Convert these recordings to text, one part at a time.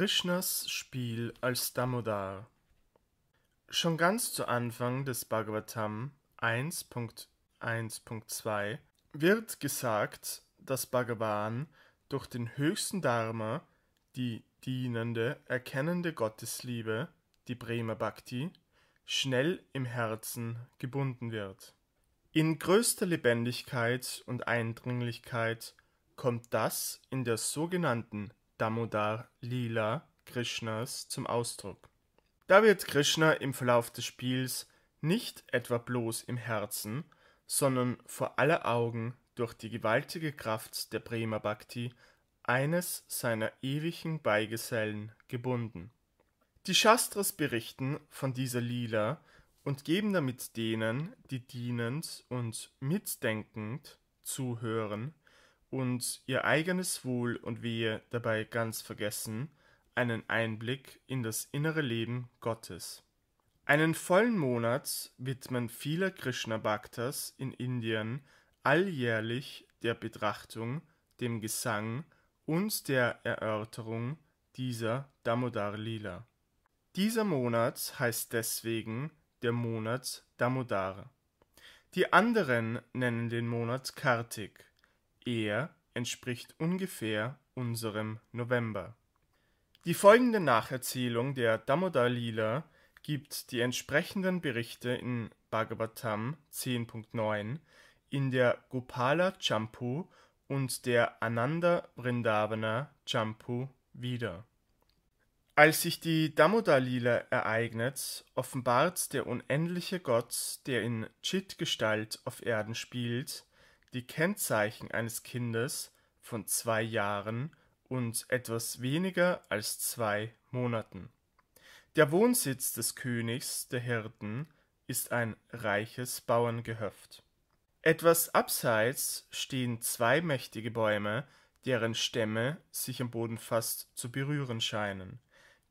Krishnas Spiel als Damodar. Schon ganz zu Anfang des Bhagavatam 1.1.2 wird gesagt, dass Bhagavan durch den höchsten Dharma, die dienende, erkennende Gottesliebe, die Prema Bhakti, schnell im Herzen gebunden wird. In größter Lebendigkeit und Eindringlichkeit kommt das in der sogenannten Damodar Lila Krishnas zum Ausdruck. Da wird Krishna im Verlauf des Spiels nicht etwa bloß im Herzen, sondern vor aller Augen durch die gewaltige Kraft der Prema Bhakti eines seiner ewigen Beigesellen gebunden. Die Shastras berichten von dieser Lila und geben damit denen, die dienend und mitdenkend zuhören, und ihr eigenes Wohl und Wehe dabei ganz vergessen, einen Einblick in das innere Leben Gottes. Einen vollen Monat widmen viele Krishna-Bhaktas in Indien alljährlich der Betrachtung, dem Gesang und der Erörterung dieser Damodar Lila. Dieser Monat heißt deswegen der Monat Damodar. Die anderen nennen den Monat Kartik. Er entspricht ungefähr unserem November. Die folgende Nacherzählung der Damodarlila gibt die entsprechenden Berichte in Bhagavatam 10.9, in der Gopala Champu und der Ananda Vrindavana Champu wieder. Als sich die Damodarlila ereignet, offenbart der unendliche Gott, der in Chit-Gestalt auf Erden spielt, die Kennzeichen eines Kindes von zwei Jahren und etwas weniger als zwei Monaten. Der Wohnsitz des Königs der Hirten ist ein reiches Bauerngehöft. Etwas abseits stehen zwei mächtige Bäume, deren Stämme sich am Boden fast zu berühren scheinen,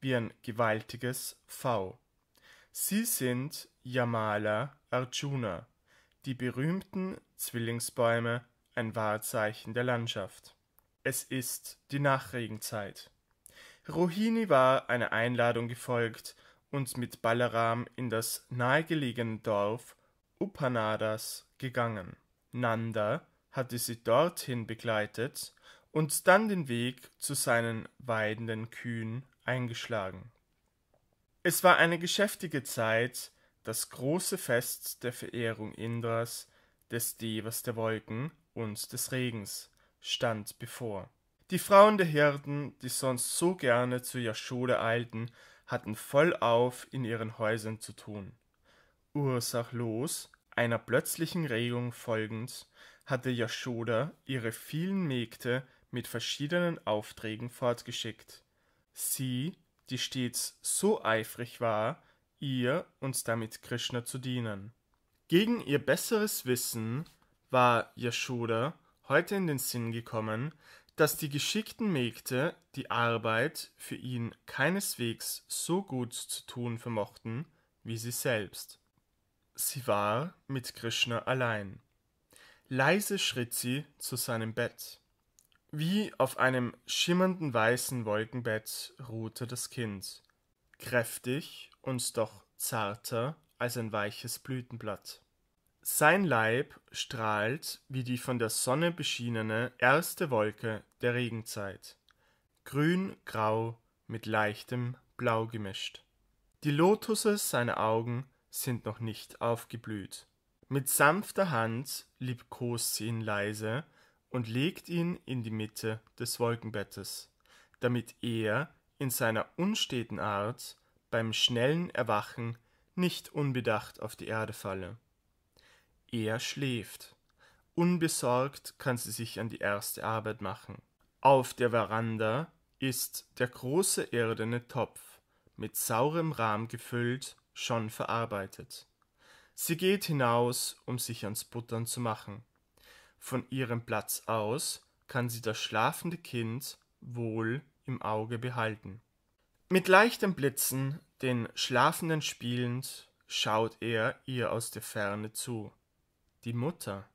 wie ein gewaltiges V. Sie sind Yamala Arjuna, die berühmten Zwillingsbäume, ein Wahrzeichen der Landschaft. Es ist die Nachregenzeit. Rohini war einer Einladung gefolgt und mit Balaram in das nahegelegene Dorf Upanadas gegangen. Nanda hatte sie dorthin begleitet und dann den Weg zu seinen weidenden Kühen eingeschlagen. Es war eine geschäftige Zeit, das große Fest der Verehrung Indras des Devers der Wolken und des Regens stand bevor. Die Frauen der Hirten, die sonst so gerne zu ihrer eilten, hatten vollauf in ihren Häusern zu tun. Ursachlos, einer plötzlichen Regung folgend, hatte Yashoda ihre vielen Mägde mit verschiedenen Aufträgen fortgeschickt. Sie, die stets so eifrig war, ihr und damit Krishna zu dienen. Gegen ihr besseres Wissen war Yashoda heute in den Sinn gekommen, dass die geschickten Mägde die Arbeit für ihn keineswegs so gut zu tun vermochten wie sie selbst. Sie war mit Krishna allein. Leise schritt sie zu seinem Bett. Wie auf einem schimmernden weißen Wolkenbett ruhte das Kind, kräftig und doch zarter als ein weiches Blütenblatt. Sein Leib strahlt wie die von der Sonne beschienene erste Wolke der Regenzeit, grün-grau mit leichtem Blau gemischt. Die Lotusse seiner Augen sind noch nicht aufgeblüht. Mit sanfter Hand liebkost sie ihn leise und legt ihn in die Mitte des Wolkenbettes, damit er in seiner unsteten Art beim schnellen Erwachen nicht unbedacht auf die Erde falle. Er schläft. Unbesorgt kann sie sich an die erste Arbeit machen. Auf der Veranda ist der große irdene Topf, mit saurem Rahm gefüllt, schon verarbeitet. Sie geht hinaus, um sich ans Buttern zu machen. Von ihrem Platz aus kann sie das schlafende Kind wohl im Auge behalten. Mit leichtem Blitzen den Schlafenden spielend schaut er ihr aus der Ferne zu. Die Mutter.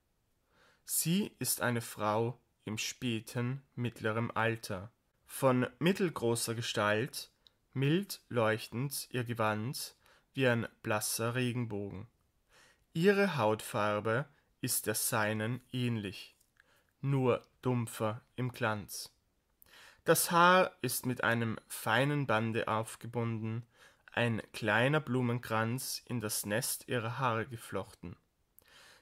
Sie ist eine Frau im späten, mittleren Alter. Von mittelgroßer Gestalt, mild leuchtend ihr Gewand wie ein blasser Regenbogen. Ihre Hautfarbe ist der seinen ähnlich, nur dumpfer im Glanz. Das Haar ist mit einem feinen Bande aufgebunden, ein kleiner Blumenkranz in das Nest ihrer Haare geflochten.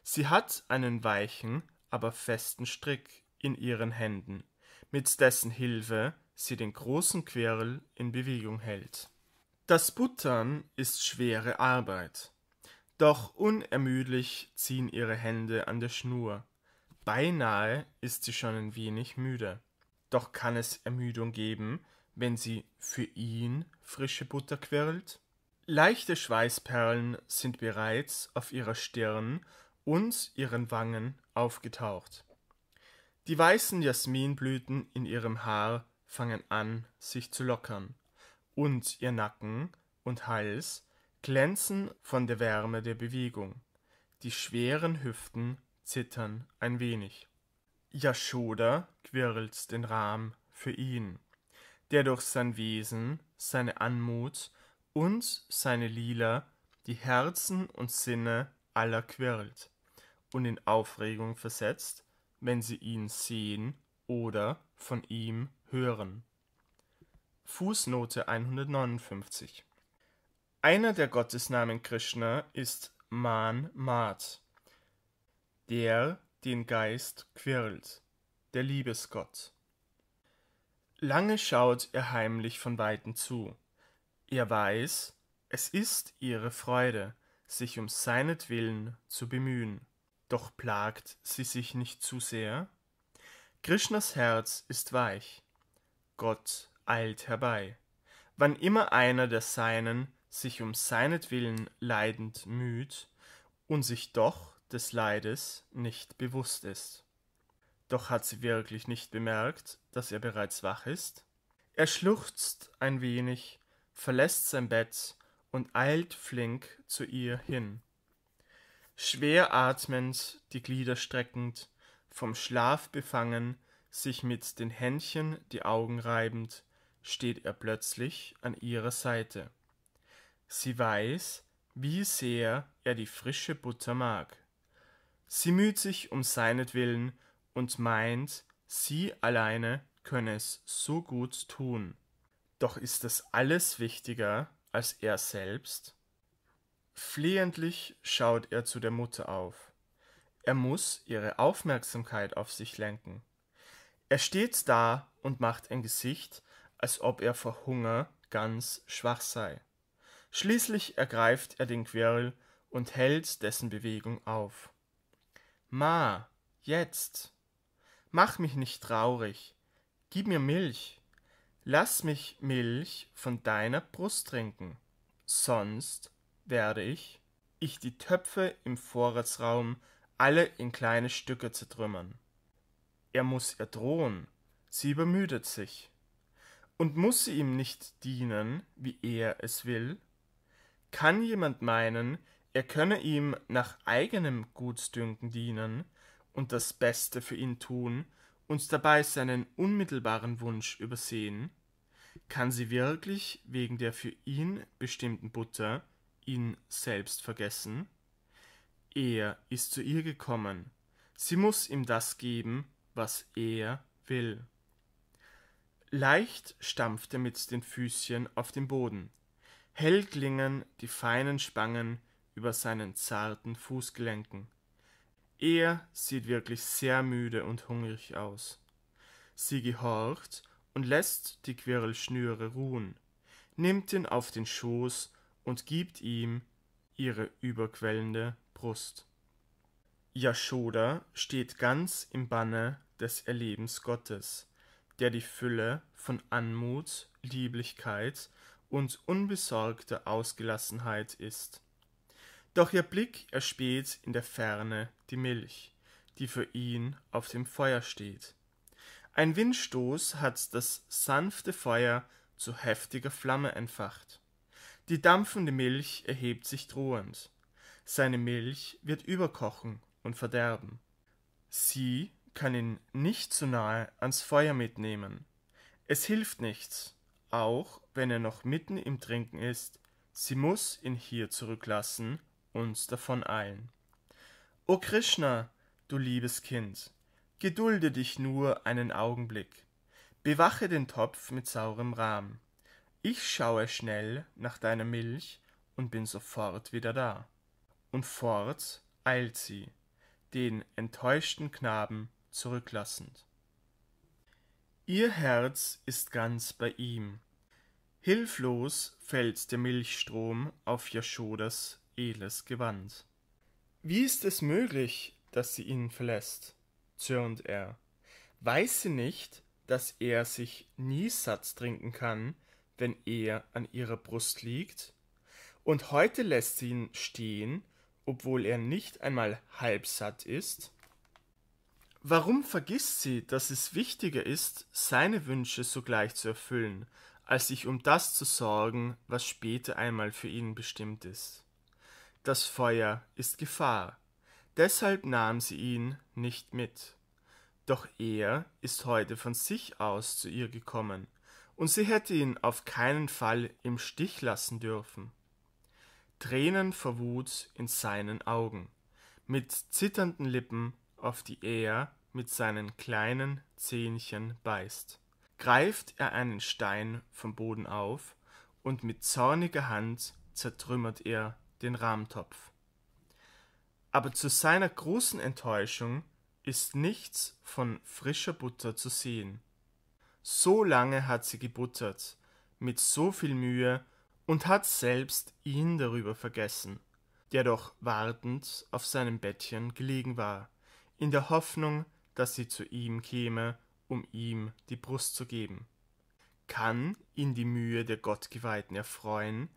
Sie hat einen weichen, aber festen Strick in ihren Händen, mit dessen Hilfe sie den großen Querel in Bewegung hält. Das Buttern ist schwere Arbeit, doch unermüdlich ziehen ihre Hände an der Schnur. Beinahe ist sie schon ein wenig müde. Doch kann es Ermüdung geben, wenn sie für ihn frische Butter quirlt? Leichte Schweißperlen sind bereits auf ihrer Stirn und ihren Wangen aufgetaucht. Die weißen Jasminblüten in ihrem Haar fangen an, sich zu lockern, und ihr Nacken und Hals glänzen von der Wärme der Bewegung. Die schweren Hüften zittern ein wenig. Yashoda quirlt den Rahm für ihn der durch sein Wesen, seine Anmut und seine Lila die Herzen und Sinne aller quirlt und in Aufregung versetzt, wenn sie ihn sehen oder von ihm hören. Fußnote 159 Einer der Gottesnamen Krishna ist Man Mat, der den Geist quirlt, der Liebesgott. Lange schaut er heimlich von weitem zu. Er weiß, es ist ihre Freude, sich um seinetwillen zu bemühen. Doch plagt sie sich nicht zu sehr? Krishnas Herz ist weich. Gott eilt herbei. Wann immer einer der Seinen sich um seinetwillen leidend müht und sich doch des Leides nicht bewusst ist doch hat sie wirklich nicht bemerkt, dass er bereits wach ist. Er schluchzt ein wenig, verlässt sein Bett und eilt flink zu ihr hin. Schwer atmend, die Glieder streckend, vom Schlaf befangen, sich mit den Händchen die Augen reibend, steht er plötzlich an ihrer Seite. Sie weiß, wie sehr er die frische Butter mag. Sie müht sich um seinetwillen und meint, sie alleine könne es so gut tun. Doch ist das alles wichtiger als er selbst? Flehentlich schaut er zu der Mutter auf. Er muss ihre Aufmerksamkeit auf sich lenken. Er steht da und macht ein Gesicht, als ob er vor Hunger ganz schwach sei. Schließlich ergreift er den Quirl und hält dessen Bewegung auf. Ma, jetzt. Mach mich nicht traurig, gib mir Milch, lass mich Milch von deiner Brust trinken, sonst werde ich, ich die Töpfe im Vorratsraum alle in kleine Stücke zertrümmern. Er muss ihr drohen, sie übermüdet sich. Und muss sie ihm nicht dienen, wie er es will? Kann jemand meinen, er könne ihm nach eigenem Gutsdünken dienen, und das Beste für ihn tun und dabei seinen unmittelbaren Wunsch übersehen, kann sie wirklich wegen der für ihn bestimmten Butter ihn selbst vergessen? Er ist zu ihr gekommen, sie muss ihm das geben, was er will. Leicht stampft er mit den Füßchen auf dem Boden, hell klingen die feinen Spangen über seinen zarten Fußgelenken. Er sieht wirklich sehr müde und hungrig aus. Sie gehorcht und lässt die Quirlschnüre ruhen, nimmt ihn auf den Schoß und gibt ihm ihre überquellende Brust. Yashoda steht ganz im Banne des Erlebens Gottes, der die Fülle von Anmut, Lieblichkeit und unbesorgter Ausgelassenheit ist. Doch ihr Blick erspäht in der Ferne die Milch, die für ihn auf dem Feuer steht. Ein Windstoß hat das sanfte Feuer zu heftiger Flamme entfacht. Die dampfende Milch erhebt sich drohend. Seine Milch wird überkochen und verderben. Sie kann ihn nicht zu nahe ans Feuer mitnehmen. Es hilft nichts, auch wenn er noch mitten im Trinken ist, sie muss ihn hier zurücklassen uns davon eilen. O Krishna, du liebes Kind, gedulde dich nur einen Augenblick. Bewache den Topf mit saurem Rahm. Ich schaue schnell nach deiner Milch und bin sofort wieder da. Und fort eilt sie, den enttäuschten Knaben zurücklassend. Ihr Herz ist ganz bei ihm. Hilflos fällt der Milchstrom auf Yashodas edles Gewand. Wie ist es möglich, dass sie ihn verlässt? zürnt er. Weiß sie nicht, dass er sich nie satt trinken kann, wenn er an ihrer Brust liegt? Und heute lässt sie ihn stehen, obwohl er nicht einmal halb satt ist? Warum vergisst sie, dass es wichtiger ist, seine Wünsche sogleich zu erfüllen, als sich um das zu sorgen, was später einmal für ihn bestimmt ist? Das Feuer ist Gefahr, deshalb nahm sie ihn nicht mit. Doch er ist heute von sich aus zu ihr gekommen, und sie hätte ihn auf keinen Fall im Stich lassen dürfen. Tränen vor Wut in seinen Augen, mit zitternden Lippen, auf die er mit seinen kleinen Zähnchen beißt, greift er einen Stein vom Boden auf und mit zorniger Hand zertrümmert er den Rahmentopf. Aber zu seiner großen Enttäuschung ist nichts von frischer Butter zu sehen. So lange hat sie gebuttert, mit so viel Mühe und hat selbst ihn darüber vergessen, der doch wartend auf seinem Bettchen gelegen war, in der Hoffnung, dass sie zu ihm käme, um ihm die Brust zu geben. Kann ihn die Mühe der Gottgeweihten erfreuen,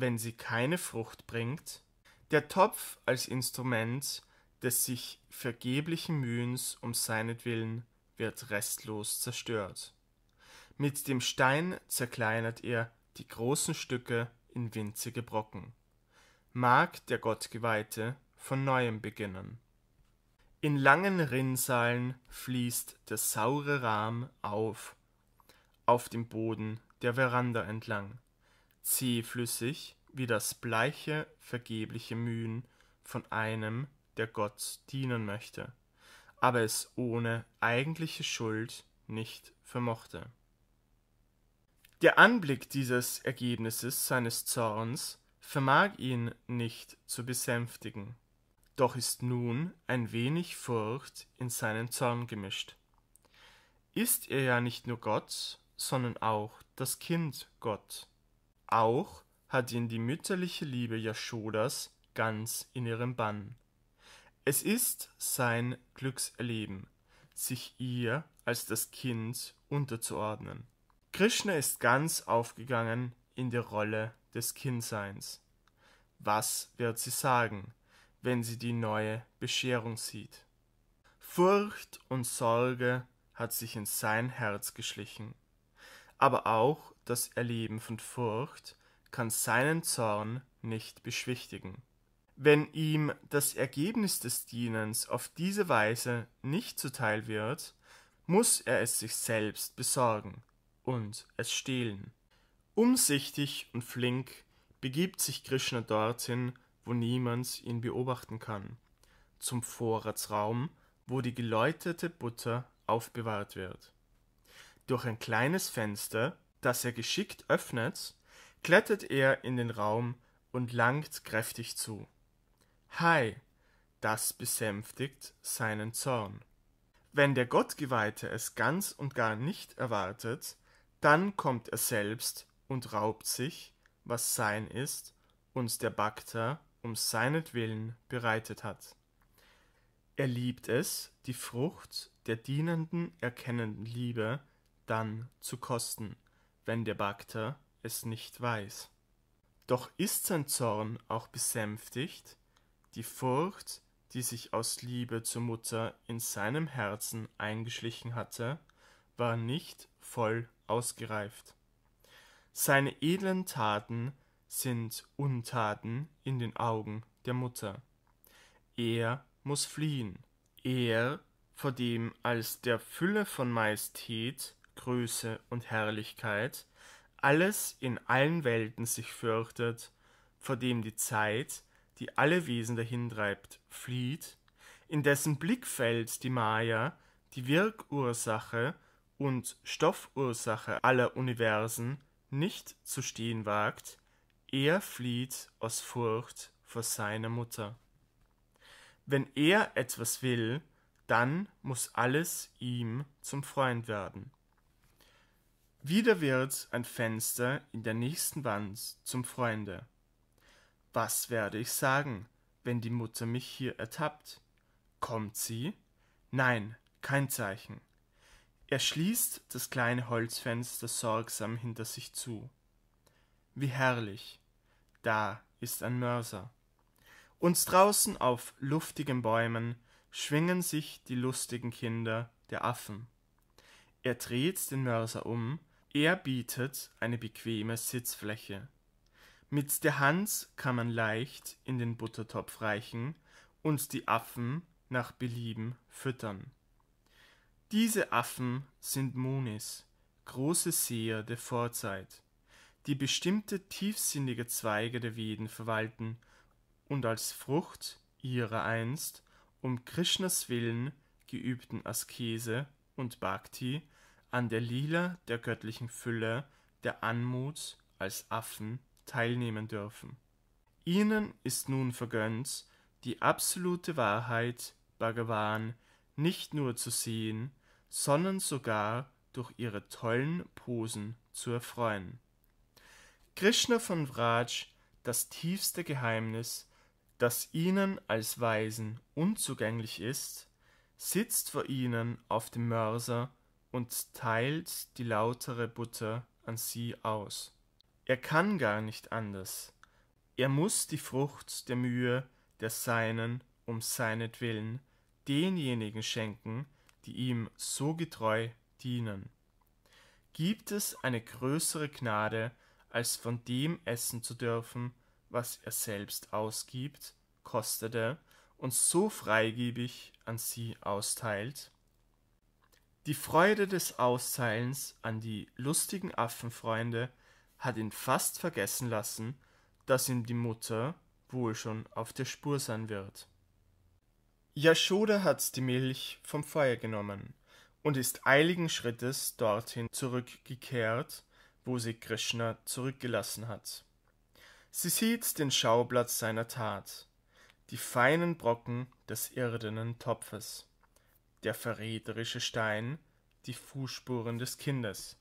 wenn sie keine Frucht bringt? Der Topf als Instrument des sich vergeblichen Mühens um seinetwillen wird restlos zerstört. Mit dem Stein zerkleinert er die großen Stücke in winzige Brocken. Mag der Gottgeweihte von neuem beginnen. In langen Rinnsalen fließt der saure Rahm auf, auf dem Boden der Veranda entlang zähflüssig wie das bleiche, vergebliche Mühen von einem, der Gott dienen möchte, aber es ohne eigentliche Schuld nicht vermochte. Der Anblick dieses Ergebnisses seines Zorns vermag ihn nicht zu besänftigen, doch ist nun ein wenig Furcht in seinen Zorn gemischt. Ist er ja nicht nur Gott, sondern auch das Kind Gott. Auch hat ihn die mütterliche Liebe Yashodas ganz in ihrem Bann. Es ist sein Glückserleben, sich ihr als das Kind unterzuordnen. Krishna ist ganz aufgegangen in die Rolle des Kindseins. Was wird sie sagen, wenn sie die neue Bescherung sieht? Furcht und Sorge hat sich in sein Herz geschlichen, aber auch das Erleben von Furcht kann seinen Zorn nicht beschwichtigen. Wenn ihm das Ergebnis des Dienens auf diese Weise nicht zuteil wird, muss er es sich selbst besorgen und es stehlen. Umsichtig und flink begibt sich Krishna dorthin, wo niemand ihn beobachten kann, zum Vorratsraum, wo die geläuterte Butter aufbewahrt wird. Durch ein kleines Fenster das er geschickt öffnet, klettert er in den Raum und langt kräftig zu. Hai, das besänftigt seinen Zorn. Wenn der Gottgeweihte es ganz und gar nicht erwartet, dann kommt er selbst und raubt sich, was sein ist, und der Bhakta um seinetwillen bereitet hat. Er liebt es, die Frucht der dienenden, erkennenden Liebe dann zu kosten wenn der Bakter es nicht weiß. Doch ist sein Zorn auch besänftigt, die Furcht, die sich aus Liebe zur Mutter in seinem Herzen eingeschlichen hatte, war nicht voll ausgereift. Seine edlen Taten sind Untaten in den Augen der Mutter. Er muss fliehen. Er, vor dem als der Fülle von Majestät Größe und Herrlichkeit, alles in allen Welten sich fürchtet, vor dem die Zeit, die alle Wesen dahintreibt, flieht, in dessen Blickfeld die Maya, die Wirkursache und Stoffursache aller Universen, nicht zu stehen wagt, er flieht aus Furcht vor seiner Mutter. Wenn er etwas will, dann muss alles ihm zum Freund werden. Wieder wird ein Fenster in der nächsten Wand zum Freunde. Was werde ich sagen, wenn die Mutter mich hier ertappt? Kommt sie? Nein, kein Zeichen. Er schließt das kleine Holzfenster sorgsam hinter sich zu. Wie herrlich. Da ist ein Mörser. Und draußen auf luftigen Bäumen schwingen sich die lustigen Kinder der Affen. Er dreht den Mörser um, er bietet eine bequeme Sitzfläche. Mit der Hand kann man leicht in den Buttertopf reichen und die Affen nach Belieben füttern. Diese Affen sind Munis, große Seher der Vorzeit, die bestimmte tiefsinnige Zweige der Veden verwalten und als Frucht ihrer einst um Krishnas Willen geübten Askese und Bhakti an der Lila der göttlichen Fülle, der Anmut als Affen teilnehmen dürfen. Ihnen ist nun vergönnt, die absolute Wahrheit, Bhagavan, nicht nur zu sehen, sondern sogar durch ihre tollen Posen zu erfreuen. Krishna von Vraj, das tiefste Geheimnis, das ihnen als Weisen unzugänglich ist, sitzt vor ihnen auf dem Mörser und teilt die lautere Butter an sie aus. Er kann gar nicht anders. Er muß die Frucht der Mühe der Seinen um seinetwillen denjenigen schenken, die ihm so getreu dienen. Gibt es eine größere Gnade, als von dem essen zu dürfen, was er selbst ausgibt, kostete und so freigebig an sie austeilt? Die Freude des Austeilens an die lustigen Affenfreunde hat ihn fast vergessen lassen, dass ihm die Mutter wohl schon auf der Spur sein wird. Yashoda hat die Milch vom Feuer genommen und ist eiligen Schrittes dorthin zurückgekehrt, wo sie Krishna zurückgelassen hat. Sie sieht den Schauplatz seiner Tat, die feinen Brocken des irdenen Topfes der verräterische Stein, die Fußspuren des Kindes.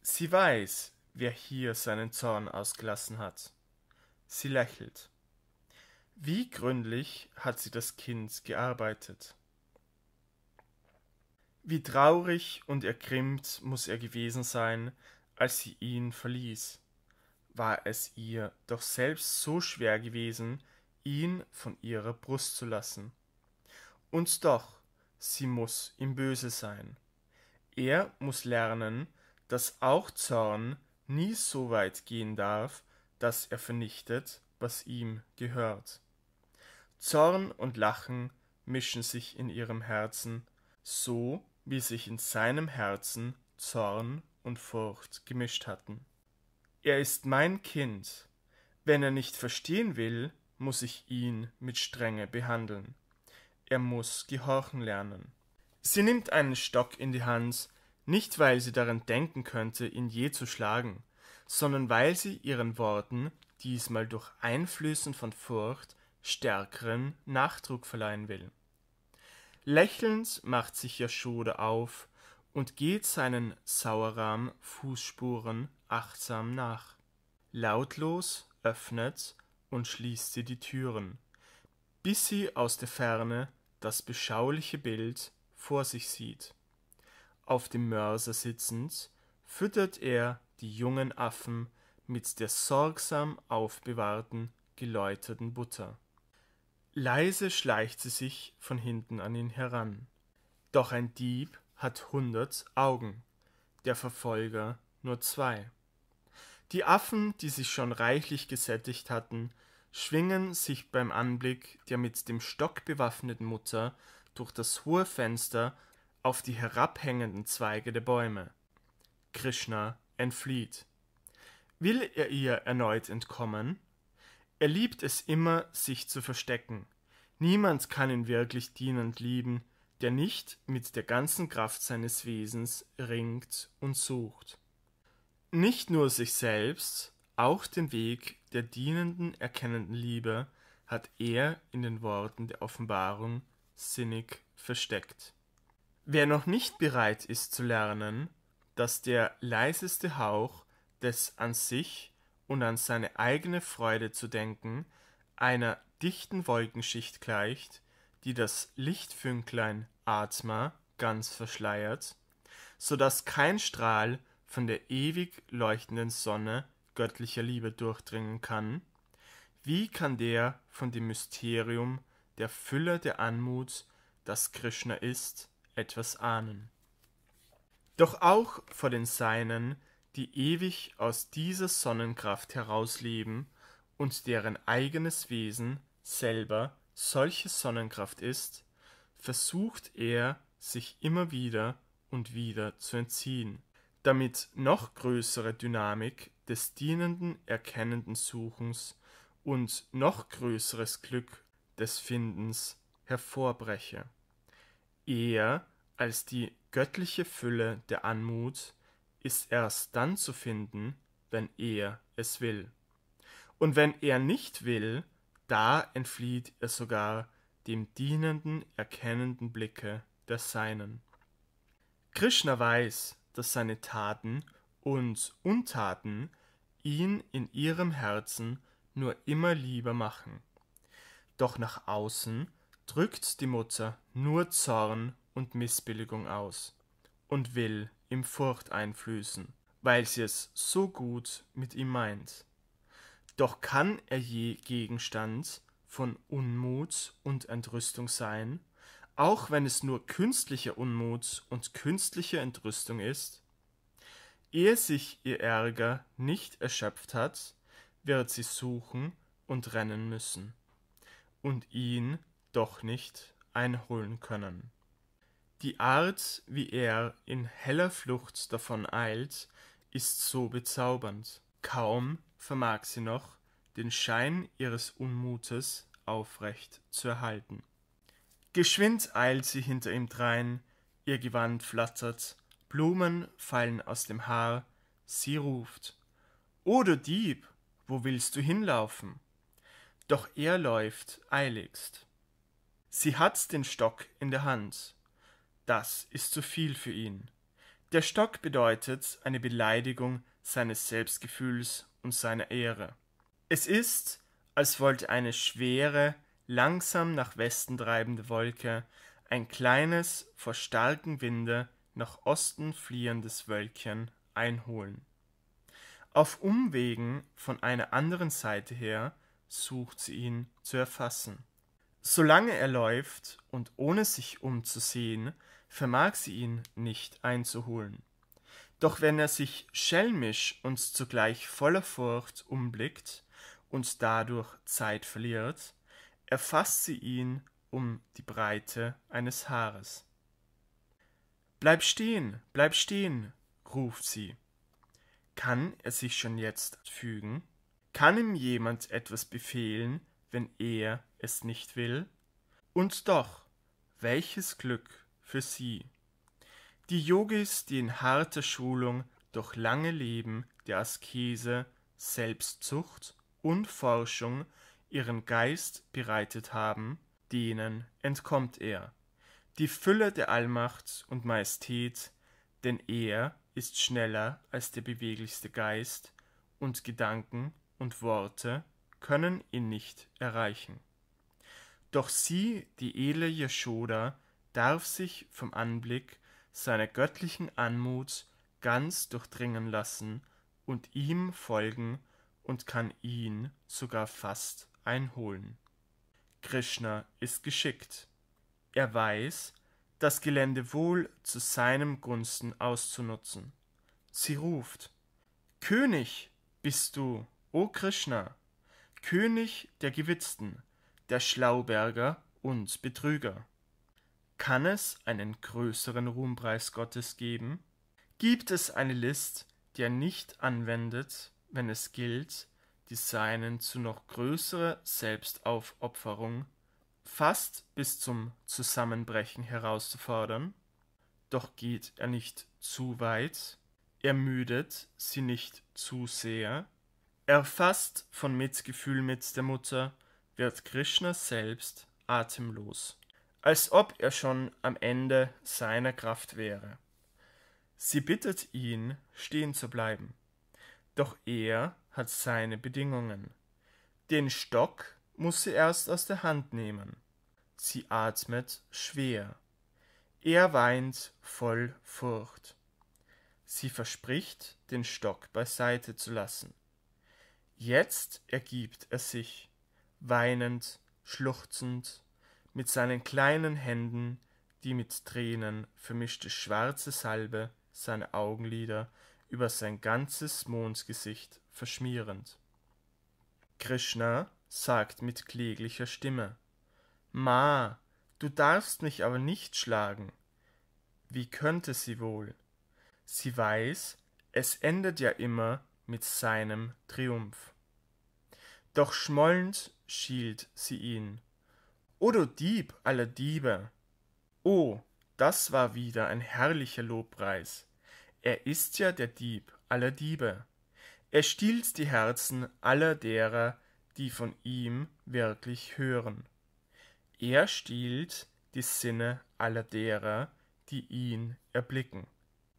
Sie weiß, wer hier seinen Zorn ausgelassen hat. Sie lächelt. Wie gründlich hat sie das Kind gearbeitet. Wie traurig und ergrimmt muß er gewesen sein, als sie ihn verließ. War es ihr doch selbst so schwer gewesen, ihn von ihrer Brust zu lassen. Und doch sie muss ihm Böse sein. Er muss lernen, dass auch Zorn nie so weit gehen darf, dass er vernichtet, was ihm gehört. Zorn und Lachen mischen sich in ihrem Herzen, so wie sich in seinem Herzen Zorn und Furcht gemischt hatten. Er ist mein Kind. Wenn er nicht verstehen will, muss ich ihn mit Strenge behandeln er muss gehorchen lernen. Sie nimmt einen Stock in die Hand, nicht weil sie daran denken könnte, ihn je zu schlagen, sondern weil sie ihren Worten, diesmal durch Einflößen von Furcht, stärkeren Nachdruck verleihen will. Lächelnd macht sich Yashoda auf und geht seinen Sauerrahm Fußspuren achtsam nach. Lautlos öffnet und schließt sie die Türen, bis sie aus der Ferne das beschauliche Bild vor sich sieht. Auf dem Mörser sitzend, füttert er die jungen Affen mit der sorgsam aufbewahrten, geläuterten Butter. Leise schleicht sie sich von hinten an ihn heran. Doch ein Dieb hat hundert Augen, der Verfolger nur zwei. Die Affen, die sich schon reichlich gesättigt hatten, schwingen sich beim Anblick der mit dem Stock bewaffneten Mutter durch das hohe Fenster auf die herabhängenden Zweige der Bäume. Krishna entflieht. Will er ihr erneut entkommen? Er liebt es immer, sich zu verstecken. Niemand kann ihn wirklich dienend lieben, der nicht mit der ganzen Kraft seines Wesens ringt und sucht. Nicht nur sich selbst, auch den Weg der dienenden, erkennenden Liebe hat er in den Worten der Offenbarung sinnig versteckt. Wer noch nicht bereit ist zu lernen, dass der leiseste Hauch des an sich und an seine eigene Freude zu denken einer dichten Wolkenschicht gleicht, die das Lichtfünklein Atma ganz verschleiert, so dass kein Strahl von der ewig leuchtenden Sonne göttlicher Liebe durchdringen kann, wie kann der von dem Mysterium der Fülle der Anmut, das Krishna ist, etwas ahnen? Doch auch vor den Seinen, die ewig aus dieser Sonnenkraft herausleben und deren eigenes Wesen selber solche Sonnenkraft ist, versucht er, sich immer wieder und wieder zu entziehen, damit noch größere Dynamik des dienenden, erkennenden Suchens und noch größeres Glück des Findens hervorbreche, eher als die göttliche Fülle der Anmut ist erst dann zu finden, wenn er es will. Und wenn er nicht will, da entflieht er sogar dem dienenden, erkennenden Blicke der Seinen. Krishna weiß, dass seine Taten und Untaten ihn in ihrem Herzen nur immer lieber machen. Doch nach außen drückt die Mutter nur Zorn und Missbilligung aus und will ihm Furcht einflößen, weil sie es so gut mit ihm meint. Doch kann er je Gegenstand von Unmut und Entrüstung sein, auch wenn es nur künstlicher Unmut und künstliche Entrüstung ist, Ehe sich ihr Ärger nicht erschöpft hat, wird sie suchen und rennen müssen, und ihn doch nicht einholen können. Die Art, wie er in heller Flucht davon eilt, ist so bezaubernd. Kaum vermag sie noch, den Schein ihres Unmutes aufrecht zu erhalten. Geschwind eilt sie hinter ihm drein, ihr Gewand flattert, Blumen fallen aus dem Haar, sie ruft. O du Dieb, wo willst du hinlaufen? Doch er läuft eiligst. Sie hat's den Stock in der Hand. Das ist zu viel für ihn. Der Stock bedeutet eine Beleidigung seines Selbstgefühls und seiner Ehre. Es ist, als wollte eine schwere, langsam nach Westen treibende Wolke ein kleines, vor starken Winde nach Osten fliehendes Wölkchen einholen. Auf Umwegen von einer anderen Seite her sucht sie ihn zu erfassen. Solange er läuft und ohne sich umzusehen, vermag sie ihn nicht einzuholen. Doch wenn er sich schelmisch und zugleich voller Furcht umblickt und dadurch Zeit verliert, erfasst sie ihn um die Breite eines Haares. Bleib stehen, bleib stehen, ruft sie. Kann er sich schon jetzt fügen? Kann ihm jemand etwas befehlen, wenn er es nicht will? Und doch, welches Glück für sie. Die Yogis, die in harter Schulung durch lange Leben der Askese, Selbstzucht und Forschung ihren Geist bereitet haben, denen entkommt er die Fülle der Allmacht und Majestät, denn er ist schneller als der beweglichste Geist, und Gedanken und Worte können ihn nicht erreichen. Doch sie, die edle Yashoda, darf sich vom Anblick seiner göttlichen Anmut ganz durchdringen lassen und ihm folgen und kann ihn sogar fast einholen. Krishna ist geschickt. Er weiß, das Gelände wohl zu seinem Gunsten auszunutzen. Sie ruft König bist du, o Krishna, König der Gewitzten, der Schlauberger und Betrüger. Kann es einen größeren Ruhmpreis Gottes geben? Gibt es eine List, die er nicht anwendet, wenn es gilt, die seinen zu noch größerer Selbstaufopferung fast bis zum Zusammenbrechen herauszufordern, doch geht er nicht zu weit, ermüdet sie nicht zu sehr, erfasst von Mitgefühl mit der Mutter, wird Krishna selbst atemlos, als ob er schon am Ende seiner Kraft wäre. Sie bittet ihn, stehen zu bleiben, doch er hat seine Bedingungen. Den Stock muss sie erst aus der Hand nehmen. Sie atmet schwer. Er weint voll Furcht. Sie verspricht, den Stock beiseite zu lassen. Jetzt ergibt er sich, weinend, schluchzend, mit seinen kleinen Händen, die mit Tränen vermischte schwarze Salbe seine Augenlider über sein ganzes Mondgesicht verschmierend. Krishna sagt mit kläglicher Stimme. Ma, du darfst mich aber nicht schlagen. Wie könnte sie wohl? Sie weiß, es endet ja immer mit seinem Triumph. Doch schmollend schielt sie ihn. O du Dieb aller Diebe! Oh, das war wieder ein herrlicher Lobpreis. Er ist ja der Dieb aller Diebe. Er stiehlt die Herzen aller derer, die von ihm wirklich hören. Er stiehlt die Sinne aller derer, die ihn erblicken.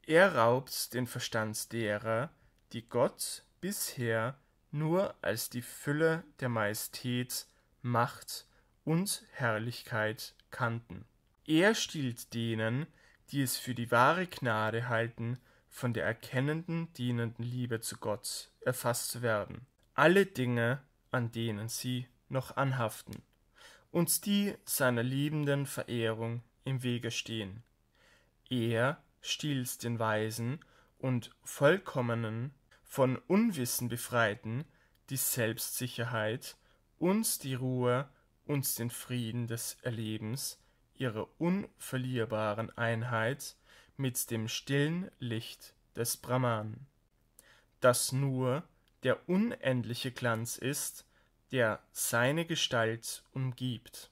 Er raubt den Verstand derer, die Gott bisher nur als die Fülle der Majestät, Macht und Herrlichkeit kannten. Er stiehlt denen, die es für die wahre Gnade halten, von der erkennenden, dienenden Liebe zu Gott erfasst zu werden. Alle Dinge an denen sie noch anhaften und die seiner liebenden Verehrung im Wege stehen. Er stiehlt den Weisen und Vollkommenen, von Unwissen befreiten, die Selbstsicherheit, uns die Ruhe, uns den Frieden des Erlebens, ihrer unverlierbaren Einheit mit dem stillen Licht des Brahman, das nur der unendliche Glanz ist, der seine Gestalt umgibt.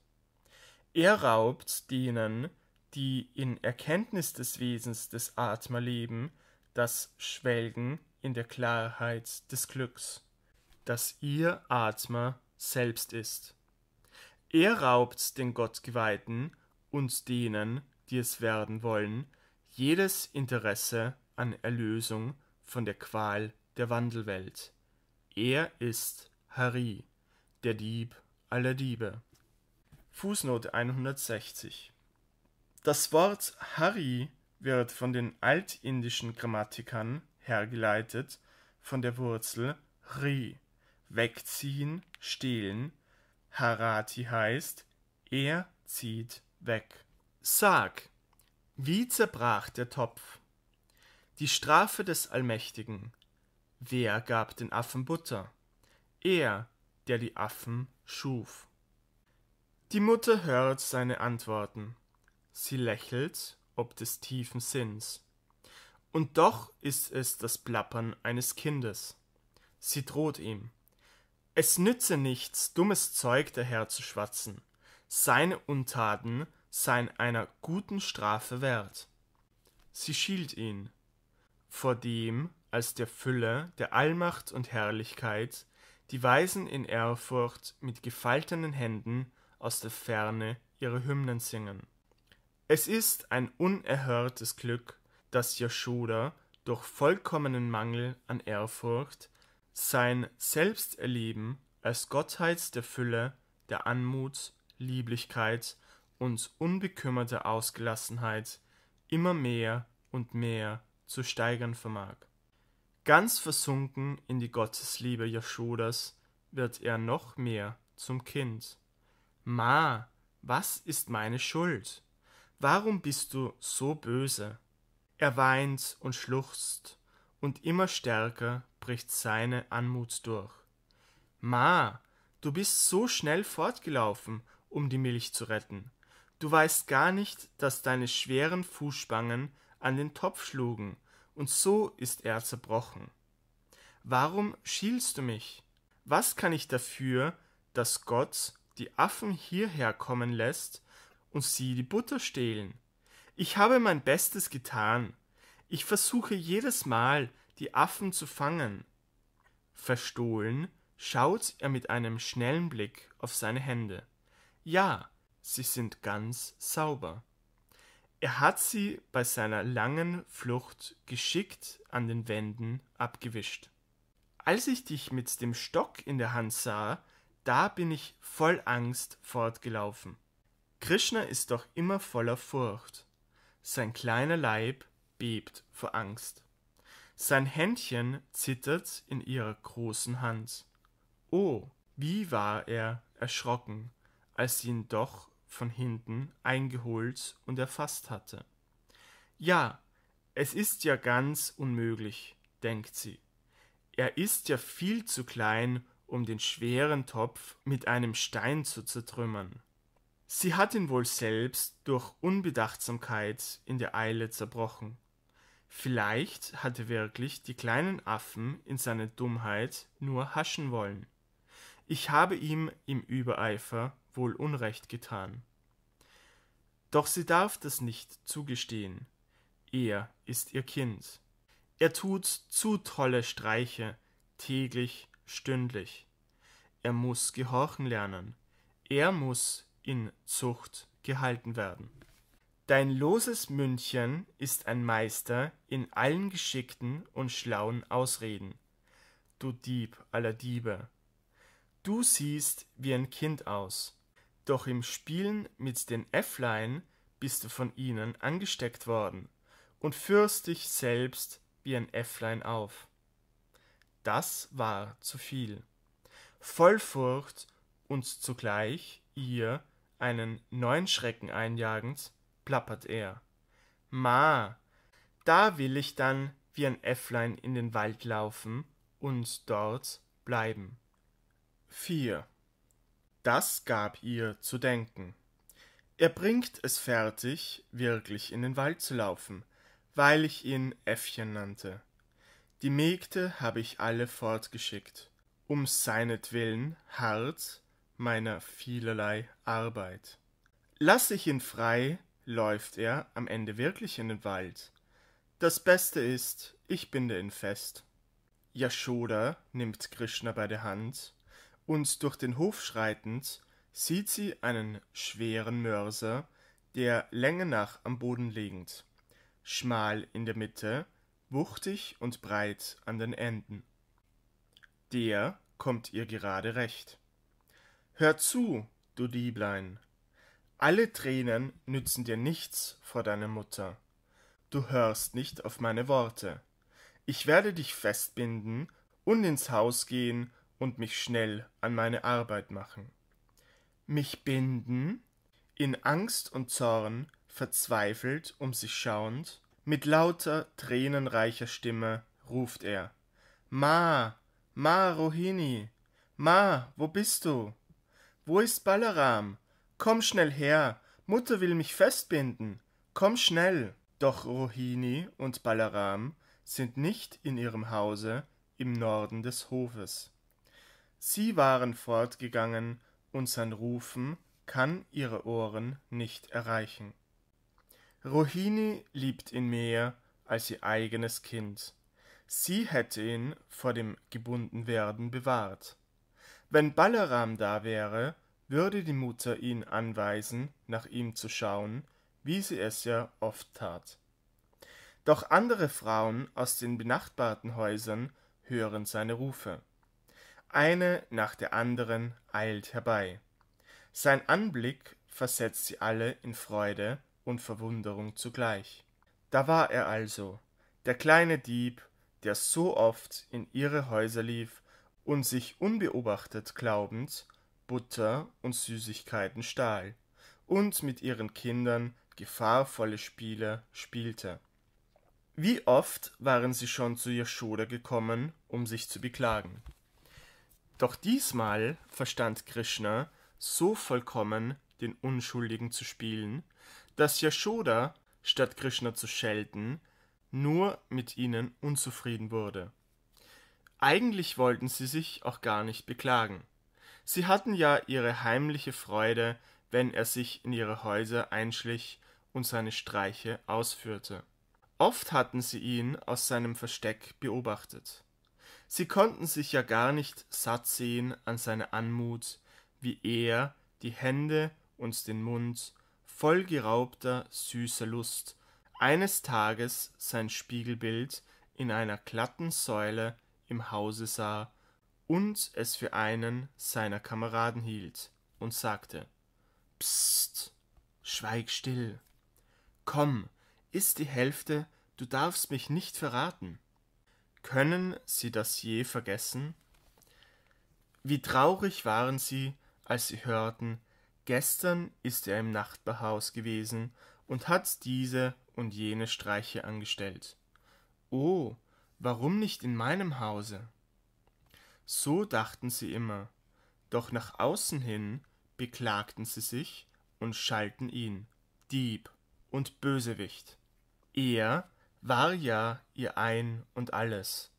Er raubt denen, die in Erkenntnis des Wesens des Atma leben, das Schwelgen in der Klarheit des Glücks, das ihr Atma selbst ist. Er raubt den Gottgeweihten und denen, die es werden wollen, jedes Interesse an Erlösung von der Qual der Wandelwelt. Er ist Hari, der Dieb aller Diebe. Fußnote 160 Das Wort Hari wird von den altindischen Grammatikern hergeleitet von der Wurzel Ri, wegziehen, stehlen. Harati heißt, er zieht weg. Sag, wie zerbrach der Topf? Die Strafe des Allmächtigen Wer gab den Affen Butter? Er, der die Affen schuf. Die Mutter hört seine Antworten. Sie lächelt ob des tiefen Sinns. Und doch ist es das Plappern eines Kindes. Sie droht ihm. Es nütze nichts, dummes Zeug daherzuschwatzen. Seine Untaten seien einer guten Strafe wert. Sie schielt ihn vor dem, als der Fülle der Allmacht und Herrlichkeit die Weisen in Ehrfurcht mit gefaltenen Händen aus der Ferne ihre Hymnen singen. Es ist ein unerhörtes Glück, dass Yashoda durch vollkommenen Mangel an Ehrfurcht sein Selbsterleben als Gottheit der Fülle, der Anmut, Lieblichkeit und unbekümmerter Ausgelassenheit immer mehr und mehr zu steigern vermag. Ganz versunken in die Gottesliebe Yashodas wird er noch mehr zum Kind. Ma, was ist meine Schuld? Warum bist du so böse? Er weint und schluchzt, und immer stärker bricht seine Anmut durch. Ma, du bist so schnell fortgelaufen, um die Milch zu retten. Du weißt gar nicht, dass deine schweren Fußspangen an den Topf schlugen und so ist er zerbrochen. Warum schielst du mich? Was kann ich dafür, dass Gott die Affen hierher kommen lässt und sie die Butter stehlen? Ich habe mein Bestes getan. Ich versuche jedes Mal, die Affen zu fangen. Verstohlen schaut er mit einem schnellen Blick auf seine Hände. Ja, sie sind ganz sauber. Er hat sie bei seiner langen Flucht geschickt an den Wänden abgewischt. Als ich dich mit dem Stock in der Hand sah, da bin ich voll Angst fortgelaufen. Krishna ist doch immer voller Furcht. Sein kleiner Leib bebt vor Angst. Sein Händchen zittert in ihrer großen Hand. Oh, wie war er erschrocken, als sie ihn doch von hinten eingeholt und erfasst hatte. Ja, es ist ja ganz unmöglich, denkt sie. Er ist ja viel zu klein, um den schweren Topf mit einem Stein zu zertrümmern. Sie hat ihn wohl selbst durch Unbedachtsamkeit in der Eile zerbrochen. Vielleicht hatte wirklich die kleinen Affen in seiner Dummheit nur haschen wollen. Ich habe ihm im Übereifer wohl Unrecht getan. Doch sie darf das nicht zugestehen. Er ist ihr Kind. Er tut zu tolle Streiche, täglich, stündlich. Er muss gehorchen lernen. Er muss in Zucht gehalten werden. Dein loses Mündchen ist ein Meister in allen geschickten und schlauen Ausreden. Du Dieb aller Diebe. Du siehst wie ein Kind aus doch im Spielen mit den Äfflein bist du von ihnen angesteckt worden und führst dich selbst wie ein Äfflein auf. Das war zu viel. Voll Furcht und zugleich ihr einen neuen Schrecken einjagend, plappert er. Ma, da will ich dann wie ein Äfflein in den Wald laufen und dort bleiben. 4. Das gab ihr zu denken. Er bringt es fertig, wirklich in den Wald zu laufen, weil ich ihn Äffchen nannte. Die Mägde habe ich alle fortgeschickt, um seinetwillen hart meiner vielerlei Arbeit. Lass ich ihn frei, läuft er am Ende wirklich in den Wald. Das Beste ist, ich binde ihn fest. Yashoda nimmt Krishna bei der Hand und durch den Hof schreitend, sieht sie einen schweren Mörser, der Länge nach am Boden liegend, schmal in der Mitte, wuchtig und breit an den Enden. Der kommt ihr gerade recht. Hör zu, du Lieblein, Alle Tränen nützen dir nichts vor deiner Mutter. Du hörst nicht auf meine Worte. Ich werde dich festbinden und ins Haus gehen und mich schnell an meine Arbeit machen. Mich binden, in Angst und Zorn, verzweifelt um sich schauend, mit lauter, tränenreicher Stimme ruft er Ma, Ma Rohini, Ma, wo bist du? Wo ist Balaram? Komm schnell her, Mutter will mich festbinden, komm schnell. Doch Rohini und Balaram sind nicht in ihrem Hause im Norden des Hofes. Sie waren fortgegangen, und sein Rufen kann ihre Ohren nicht erreichen. Rohini liebt ihn mehr als ihr eigenes Kind. Sie hätte ihn vor dem Gebundenwerden bewahrt. Wenn Balaram da wäre, würde die Mutter ihn anweisen, nach ihm zu schauen, wie sie es ja oft tat. Doch andere Frauen aus den benachbarten Häusern hören seine Rufe eine nach der anderen eilt herbei. Sein Anblick versetzt sie alle in Freude und Verwunderung zugleich. Da war er also, der kleine Dieb, der so oft in ihre Häuser lief und sich unbeobachtet glaubend Butter und Süßigkeiten stahl und mit ihren Kindern gefahrvolle Spiele spielte. Wie oft waren sie schon zu Yashoda gekommen, um sich zu beklagen. Doch diesmal verstand Krishna so vollkommen den Unschuldigen zu spielen, dass Yashoda, statt Krishna zu schelten, nur mit ihnen unzufrieden wurde. Eigentlich wollten sie sich auch gar nicht beklagen. Sie hatten ja ihre heimliche Freude, wenn er sich in ihre Häuser einschlich und seine Streiche ausführte. Oft hatten sie ihn aus seinem Versteck beobachtet. Sie konnten sich ja gar nicht satt sehen an seiner Anmut, wie er die Hände und den Mund voll geraubter süßer Lust eines Tages sein Spiegelbild in einer glatten Säule im Hause sah und es für einen seiner Kameraden hielt und sagte Psst, schweig still. Komm, iss die Hälfte, du darfst mich nicht verraten. Können Sie das je vergessen? Wie traurig waren sie, als sie hörten, gestern ist er im Nachbarhaus gewesen und hat diese und jene Streiche angestellt. Oh, warum nicht in meinem Hause? So dachten sie immer, doch nach außen hin beklagten sie sich und schalten ihn, Dieb und Bösewicht. Er war ja ihr Ein und alles,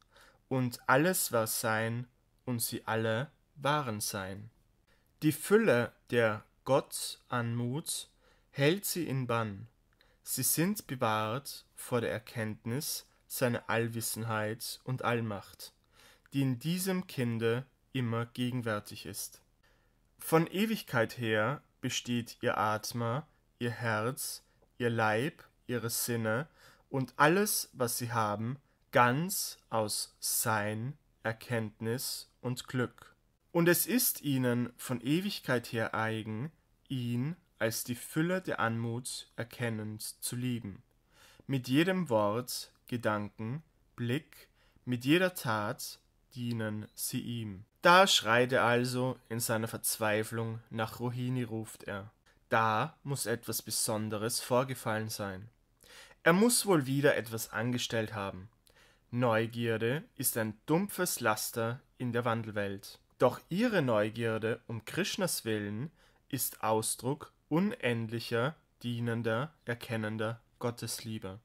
und alles war Sein, und sie alle waren Sein. Die Fülle der Gottanmut hält sie in Bann. Sie sind bewahrt vor der Erkenntnis seiner Allwissenheit und Allmacht, die in diesem Kinde immer gegenwärtig ist. Von Ewigkeit her besteht ihr Atma, ihr Herz, ihr Leib, ihre Sinne und alles, was sie haben, ganz aus Sein, Erkenntnis und Glück. Und es ist ihnen von Ewigkeit her eigen, ihn als die Fülle der Anmut erkennend zu lieben. Mit jedem Wort, Gedanken, Blick, mit jeder Tat dienen sie ihm. Da schreit er also in seiner Verzweiflung nach Rohini ruft er. Da muss etwas Besonderes vorgefallen sein. Er muss wohl wieder etwas angestellt haben. Neugierde ist ein dumpfes Laster in der Wandelwelt. Doch ihre Neugierde um Krishnas Willen ist Ausdruck unendlicher, dienender, erkennender Gottesliebe.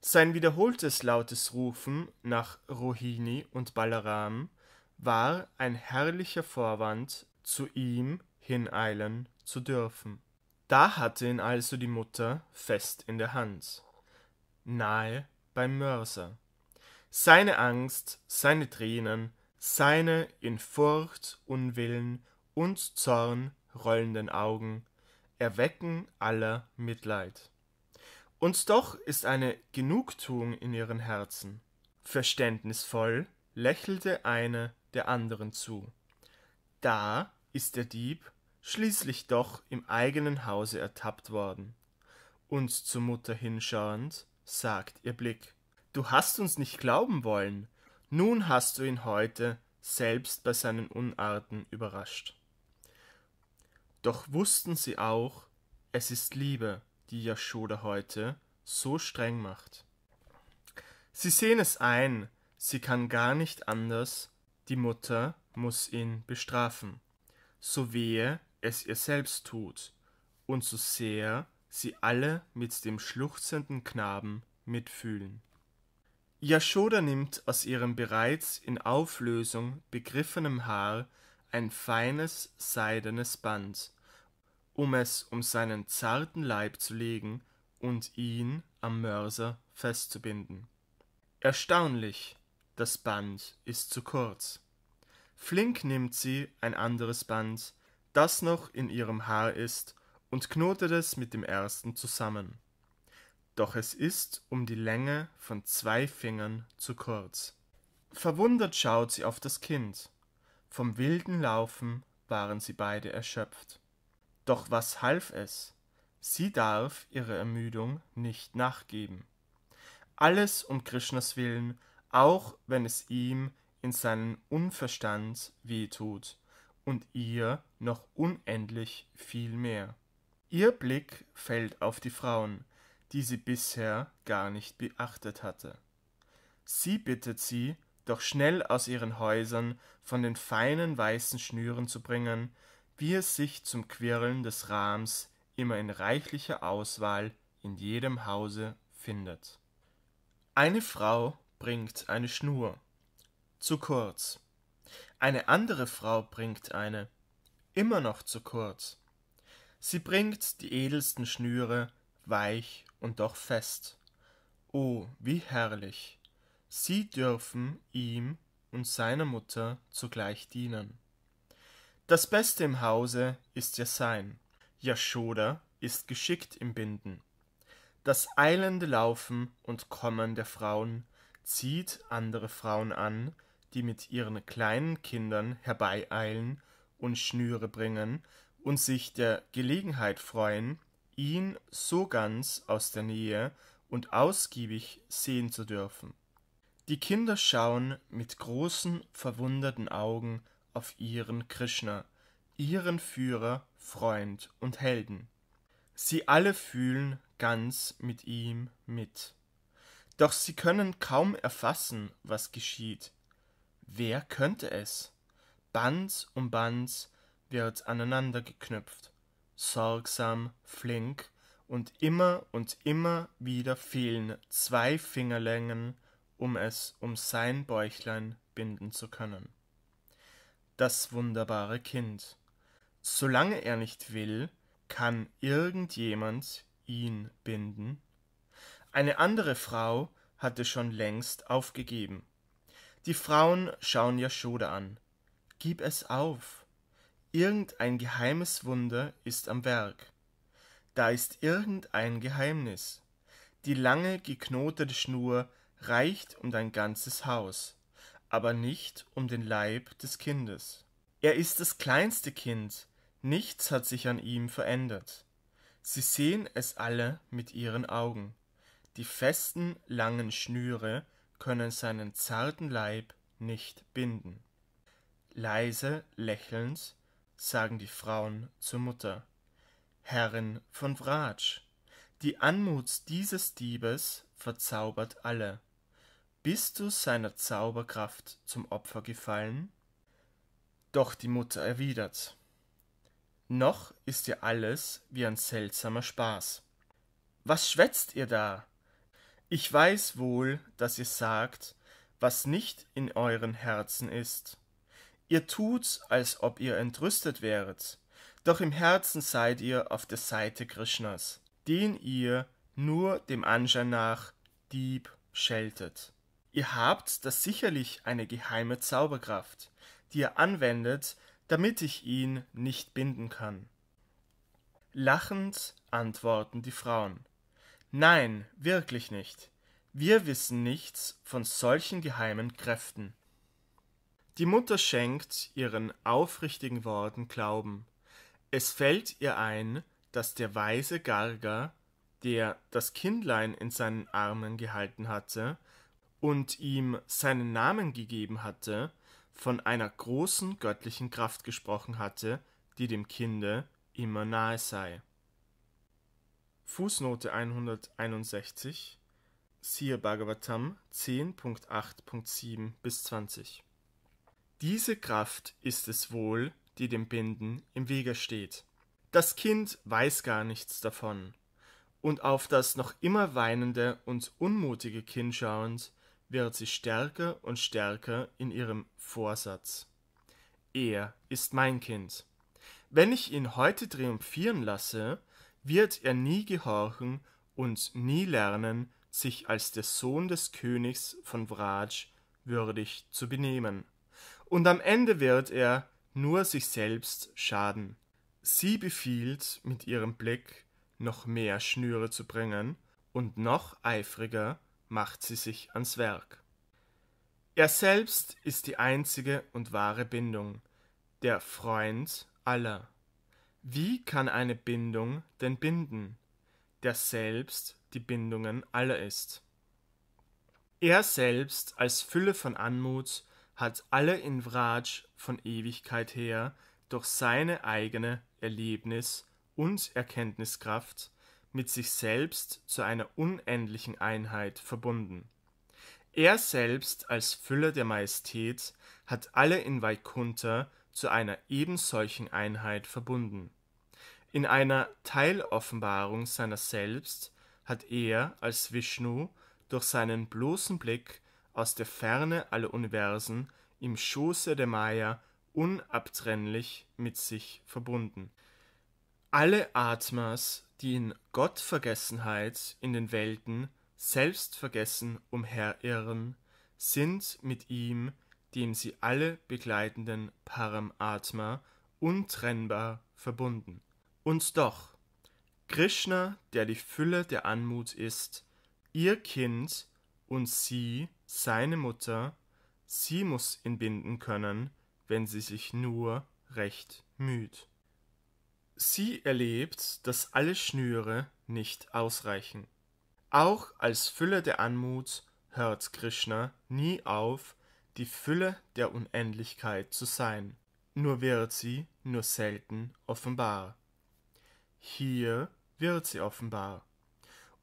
Sein wiederholtes lautes Rufen nach Rohini und Balaram war ein herrlicher Vorwand, zu ihm hineilen zu dürfen. Da hatte ihn also die Mutter fest in der Hand nahe beim Mörser. Seine Angst, seine Tränen, seine in Furcht, Unwillen und Zorn rollenden Augen erwecken aller Mitleid. Und doch ist eine Genugtuung in ihren Herzen. Verständnisvoll lächelte eine der anderen zu. Da ist der Dieb schließlich doch im eigenen Hause ertappt worden. Und zur Mutter hinschauend, sagt ihr Blick, du hast uns nicht glauben wollen, nun hast du ihn heute selbst bei seinen Unarten überrascht. Doch wussten sie auch, es ist Liebe, die Yashoda heute so streng macht. Sie sehen es ein, sie kann gar nicht anders, die Mutter muss ihn bestrafen, so wehe es ihr selbst tut, und so sehr sie alle mit dem schluchzenden Knaben mitfühlen. Yashoda nimmt aus ihrem bereits in Auflösung begriffenem Haar ein feines seidenes Band, um es um seinen zarten Leib zu legen und ihn am Mörser festzubinden. Erstaunlich, das Band ist zu kurz. Flink nimmt sie ein anderes Band, das noch in ihrem Haar ist und knotet es mit dem ersten zusammen. Doch es ist um die Länge von zwei Fingern zu kurz. Verwundert schaut sie auf das Kind. Vom wilden Laufen waren sie beide erschöpft. Doch was half es? Sie darf ihrer Ermüdung nicht nachgeben. Alles um Krishnas Willen, auch wenn es ihm in seinen Unverstand wehtut und ihr noch unendlich viel mehr. Ihr Blick fällt auf die Frauen, die sie bisher gar nicht beachtet hatte. Sie bittet sie, doch schnell aus ihren Häusern von den feinen weißen Schnüren zu bringen, wie es sich zum Quirlen des Rahms immer in reichlicher Auswahl in jedem Hause findet. Eine Frau bringt eine Schnur. Zu kurz. Eine andere Frau bringt eine. Immer noch zu kurz sie bringt die edelsten schnüre weich und doch fest o wie herrlich sie dürfen ihm und seiner mutter zugleich dienen das beste im hause ist ja sein jaschoda ist geschickt im binden das eilende laufen und kommen der frauen zieht andere frauen an die mit ihren kleinen kindern herbeieilen und schnüre bringen und sich der Gelegenheit freuen, ihn so ganz aus der Nähe und ausgiebig sehen zu dürfen. Die Kinder schauen mit großen, verwunderten Augen auf ihren Krishna, ihren Führer, Freund und Helden. Sie alle fühlen ganz mit ihm mit. Doch sie können kaum erfassen, was geschieht. Wer könnte es? Bands um Bands wird aneinander geknüpft, sorgsam, flink, und immer und immer wieder fehlen zwei Fingerlängen, um es um sein Bäuchlein binden zu können. Das wunderbare Kind. Solange er nicht will, kann irgendjemand ihn binden. Eine andere Frau hatte schon längst aufgegeben. Die Frauen schauen Yashoda an. Gib es auf. Irgendein geheimes Wunder ist am Werk. Da ist irgendein Geheimnis. Die lange geknotete Schnur reicht um dein ganzes Haus, aber nicht um den Leib des Kindes. Er ist das kleinste Kind, nichts hat sich an ihm verändert. Sie sehen es alle mit ihren Augen. Die festen, langen Schnüre können seinen zarten Leib nicht binden. Leise lächelnd sagen die Frauen zur Mutter. Herrin von Vratsch, die Anmut dieses Diebes verzaubert alle. Bist du seiner Zauberkraft zum Opfer gefallen? Doch die Mutter erwidert, noch ist dir alles wie ein seltsamer Spaß. Was schwätzt ihr da? Ich weiß wohl, dass ihr sagt, was nicht in euren Herzen ist. Ihr tut, als ob ihr entrüstet wäret, doch im Herzen seid ihr auf der Seite Krishnas, den ihr nur dem Anschein nach Dieb scheltet. Ihr habt da sicherlich eine geheime Zauberkraft, die ihr anwendet, damit ich ihn nicht binden kann. Lachend antworten die Frauen Nein, wirklich nicht. Wir wissen nichts von solchen geheimen Kräften. Die Mutter schenkt ihren aufrichtigen Worten Glauben. Es fällt ihr ein, dass der weise Garga, der das Kindlein in seinen Armen gehalten hatte und ihm seinen Namen gegeben hatte, von einer großen göttlichen Kraft gesprochen hatte, die dem Kinde immer nahe sei. Fußnote 161 Siehe Bhagavatam 10.8.7 bis 20 diese Kraft ist es wohl, die dem Binden im Wege steht. Das Kind weiß gar nichts davon. Und auf das noch immer weinende und unmutige Kind schauend, wird sie stärker und stärker in ihrem Vorsatz. Er ist mein Kind. Wenn ich ihn heute triumphieren lasse, wird er nie gehorchen und nie lernen, sich als der Sohn des Königs von Vraj würdig zu benehmen und am Ende wird er nur sich selbst schaden. Sie befiehlt mit ihrem Blick, noch mehr Schnüre zu bringen, und noch eifriger macht sie sich ans Werk. Er selbst ist die einzige und wahre Bindung, der Freund aller. Wie kann eine Bindung denn binden, der selbst die Bindungen aller ist? Er selbst als Fülle von Anmut hat alle in Vraj von Ewigkeit her durch seine eigene Erlebnis und Erkenntniskraft mit sich selbst zu einer unendlichen Einheit verbunden. Er selbst als Fülle der Majestät hat alle in Vaikunta zu einer ebensolchen Einheit verbunden. In einer Teiloffenbarung seiner selbst hat er als Vishnu durch seinen bloßen Blick aus der Ferne alle Universen im Schoße der Maya unabtrennlich mit sich verbunden. Alle Atmas, die in Gottvergessenheit in den Welten selbstvergessen umherirren, sind mit ihm, dem sie alle begleitenden Paramatma, untrennbar verbunden. Und doch, Krishna, der die Fülle der Anmut ist, ihr Kind und sie seine Mutter, sie muss ihn binden können, wenn sie sich nur recht müht. Sie erlebt, dass alle Schnüre nicht ausreichen. Auch als Fülle der Anmut hört Krishna nie auf, die Fülle der Unendlichkeit zu sein, nur wird sie nur selten offenbar. Hier wird sie offenbar.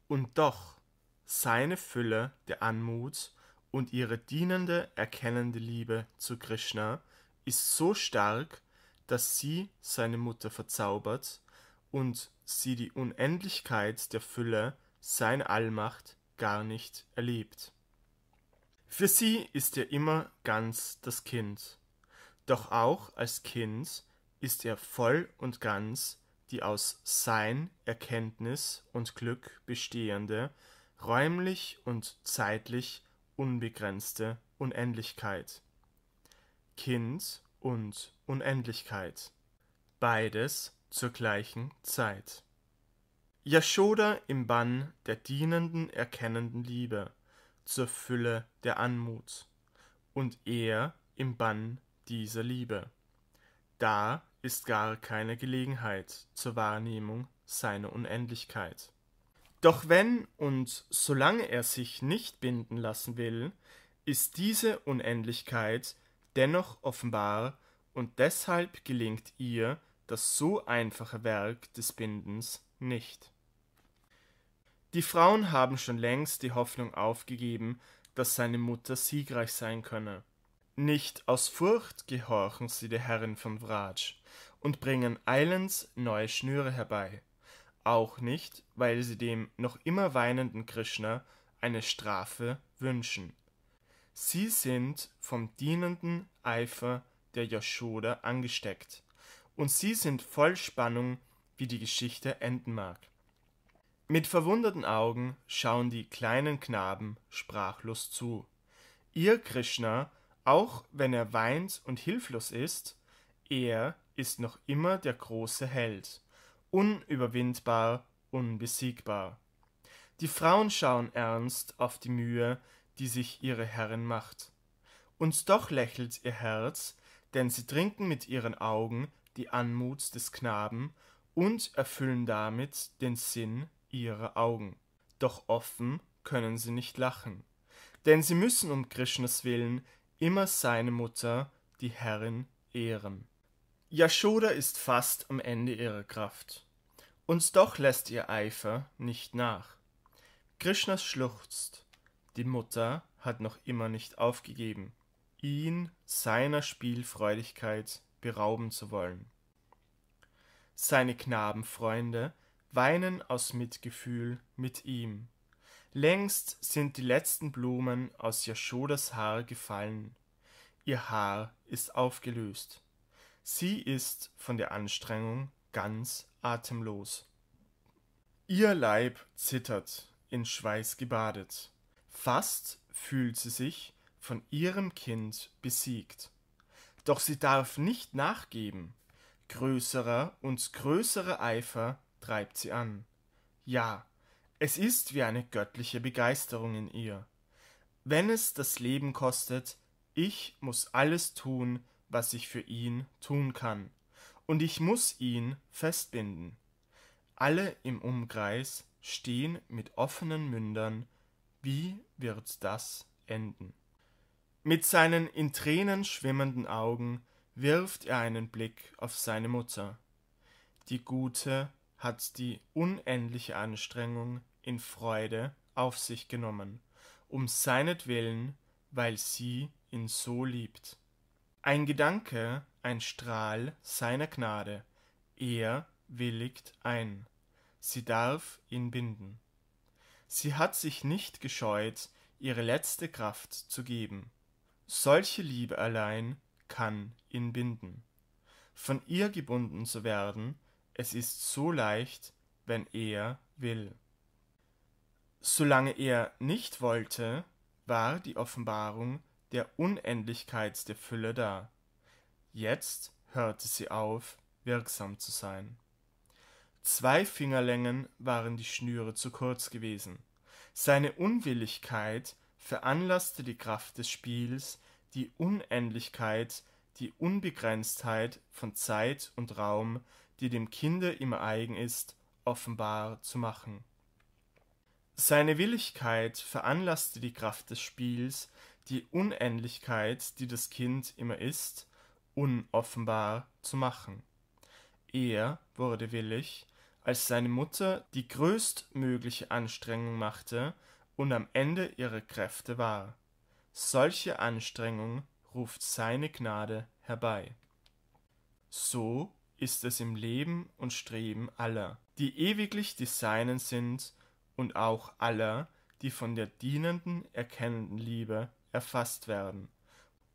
Und doch, seine Fülle der Anmut und ihre dienende, erkennende Liebe zu Krishna ist so stark, dass sie seine Mutter verzaubert und sie die Unendlichkeit der Fülle, seine Allmacht, gar nicht erlebt. Für sie ist er immer ganz das Kind. Doch auch als Kind ist er voll und ganz die aus Sein, Erkenntnis und Glück bestehende, räumlich und zeitlich unbegrenzte Unendlichkeit. Kind und Unendlichkeit. Beides zur gleichen Zeit. Yashoda im Bann der dienenden, erkennenden Liebe, zur Fülle der Anmut, und er im Bann dieser Liebe. Da ist gar keine Gelegenheit zur Wahrnehmung seiner Unendlichkeit. Doch wenn und solange er sich nicht binden lassen will, ist diese Unendlichkeit dennoch offenbar und deshalb gelingt ihr das so einfache Werk des Bindens nicht. Die Frauen haben schon längst die Hoffnung aufgegeben, dass seine Mutter siegreich sein könne. Nicht aus Furcht gehorchen sie der Herrin von Vraj und bringen eilends neue Schnüre herbei auch nicht, weil sie dem noch immer weinenden Krishna eine Strafe wünschen. Sie sind vom dienenden Eifer der Yashoda angesteckt und sie sind voll Spannung, wie die Geschichte enden mag. Mit verwunderten Augen schauen die kleinen Knaben sprachlos zu. Ihr Krishna, auch wenn er weint und hilflos ist, er ist noch immer der große Held unüberwindbar, unbesiegbar. Die Frauen schauen ernst auf die Mühe, die sich ihre Herrin macht. Und doch lächelt ihr Herz, denn sie trinken mit ihren Augen die Anmut des Knaben und erfüllen damit den Sinn ihrer Augen. Doch offen können sie nicht lachen, denn sie müssen um Krishnas willen immer seine Mutter, die Herrin, ehren. Yashoda ist fast am Ende ihrer Kraft. Uns doch lässt ihr Eifer nicht nach. Krishna schluchzt. Die Mutter hat noch immer nicht aufgegeben, ihn seiner Spielfreudigkeit berauben zu wollen. Seine Knabenfreunde weinen aus Mitgefühl mit ihm. Längst sind die letzten Blumen aus Yashodas Haar gefallen. Ihr Haar ist aufgelöst. Sie ist von der Anstrengung ganz atemlos. Ihr Leib zittert, in Schweiß gebadet. Fast fühlt sie sich von ihrem Kind besiegt. Doch sie darf nicht nachgeben. Größerer und größerer Eifer treibt sie an. Ja, es ist wie eine göttliche Begeisterung in ihr. Wenn es das Leben kostet, ich muss alles tun, was ich für ihn tun kann, und ich muss ihn festbinden. Alle im Umkreis stehen mit offenen Mündern, wie wird das enden? Mit seinen in Tränen schwimmenden Augen wirft er einen Blick auf seine Mutter. Die Gute hat die unendliche Anstrengung in Freude auf sich genommen, um seinetwillen, weil sie ihn so liebt. Ein Gedanke, ein Strahl seiner Gnade, er willigt ein, sie darf ihn binden. Sie hat sich nicht gescheut, ihre letzte Kraft zu geben. Solche Liebe allein kann ihn binden. Von ihr gebunden zu werden, es ist so leicht, wenn er will. Solange er nicht wollte, war die Offenbarung der Unendlichkeit der Fülle dar. Jetzt hörte sie auf, wirksam zu sein. Zwei Fingerlängen waren die Schnüre zu kurz gewesen. Seine Unwilligkeit veranlasste die Kraft des Spiels, die Unendlichkeit, die Unbegrenztheit von Zeit und Raum, die dem Kinde immer eigen ist, offenbar zu machen. Seine Willigkeit veranlasste die Kraft des Spiels, die Unendlichkeit, die das Kind immer ist, unoffenbar zu machen. Er wurde willig, als seine Mutter die größtmögliche Anstrengung machte und am Ende ihrer Kräfte war. Solche Anstrengung ruft seine Gnade herbei. So ist es im Leben und Streben aller, die ewiglich die Seinen sind und auch aller, die von der dienenden, erkennenden Liebe erfasst werden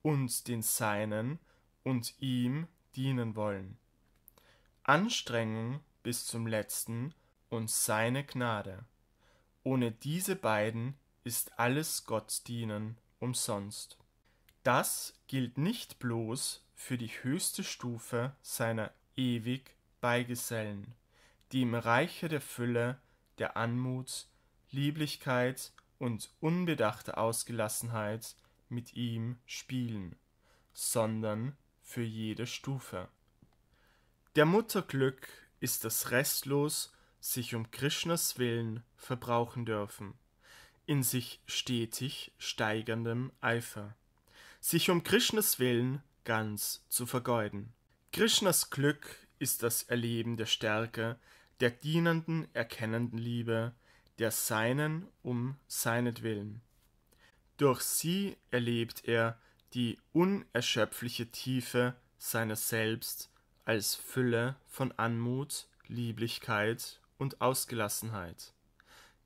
und den Seinen und ihm dienen wollen. Anstrengung bis zum letzten und seine Gnade. Ohne diese beiden ist alles Gott dienen umsonst. Das gilt nicht bloß für die höchste Stufe seiner ewig Beigesellen, die im Reiche der Fülle, der Anmut, Lieblichkeit und unbedachte Ausgelassenheit mit ihm spielen, sondern für jede Stufe. Der Mutter Glück ist das restlos sich um Krishnas Willen verbrauchen dürfen, in sich stetig steigerndem Eifer, sich um Krishnas Willen ganz zu vergeuden. Krishnas Glück ist das Erleben der Stärke, der dienenden, erkennenden Liebe, der Seinen um seinetwillen. Durch sie erlebt er die unerschöpfliche Tiefe seines Selbst als Fülle von Anmut, Lieblichkeit und Ausgelassenheit.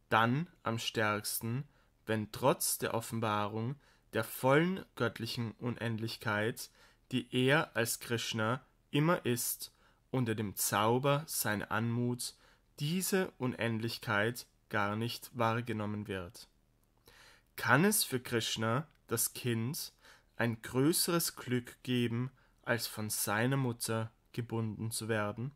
Dann am stärksten, wenn trotz der Offenbarung der vollen göttlichen Unendlichkeit, die er als Krishna immer ist, unter dem Zauber seiner Anmut diese Unendlichkeit gar nicht wahrgenommen wird. Kann es für Krishna, das Kind, ein größeres Glück geben, als von seiner Mutter gebunden zu werden?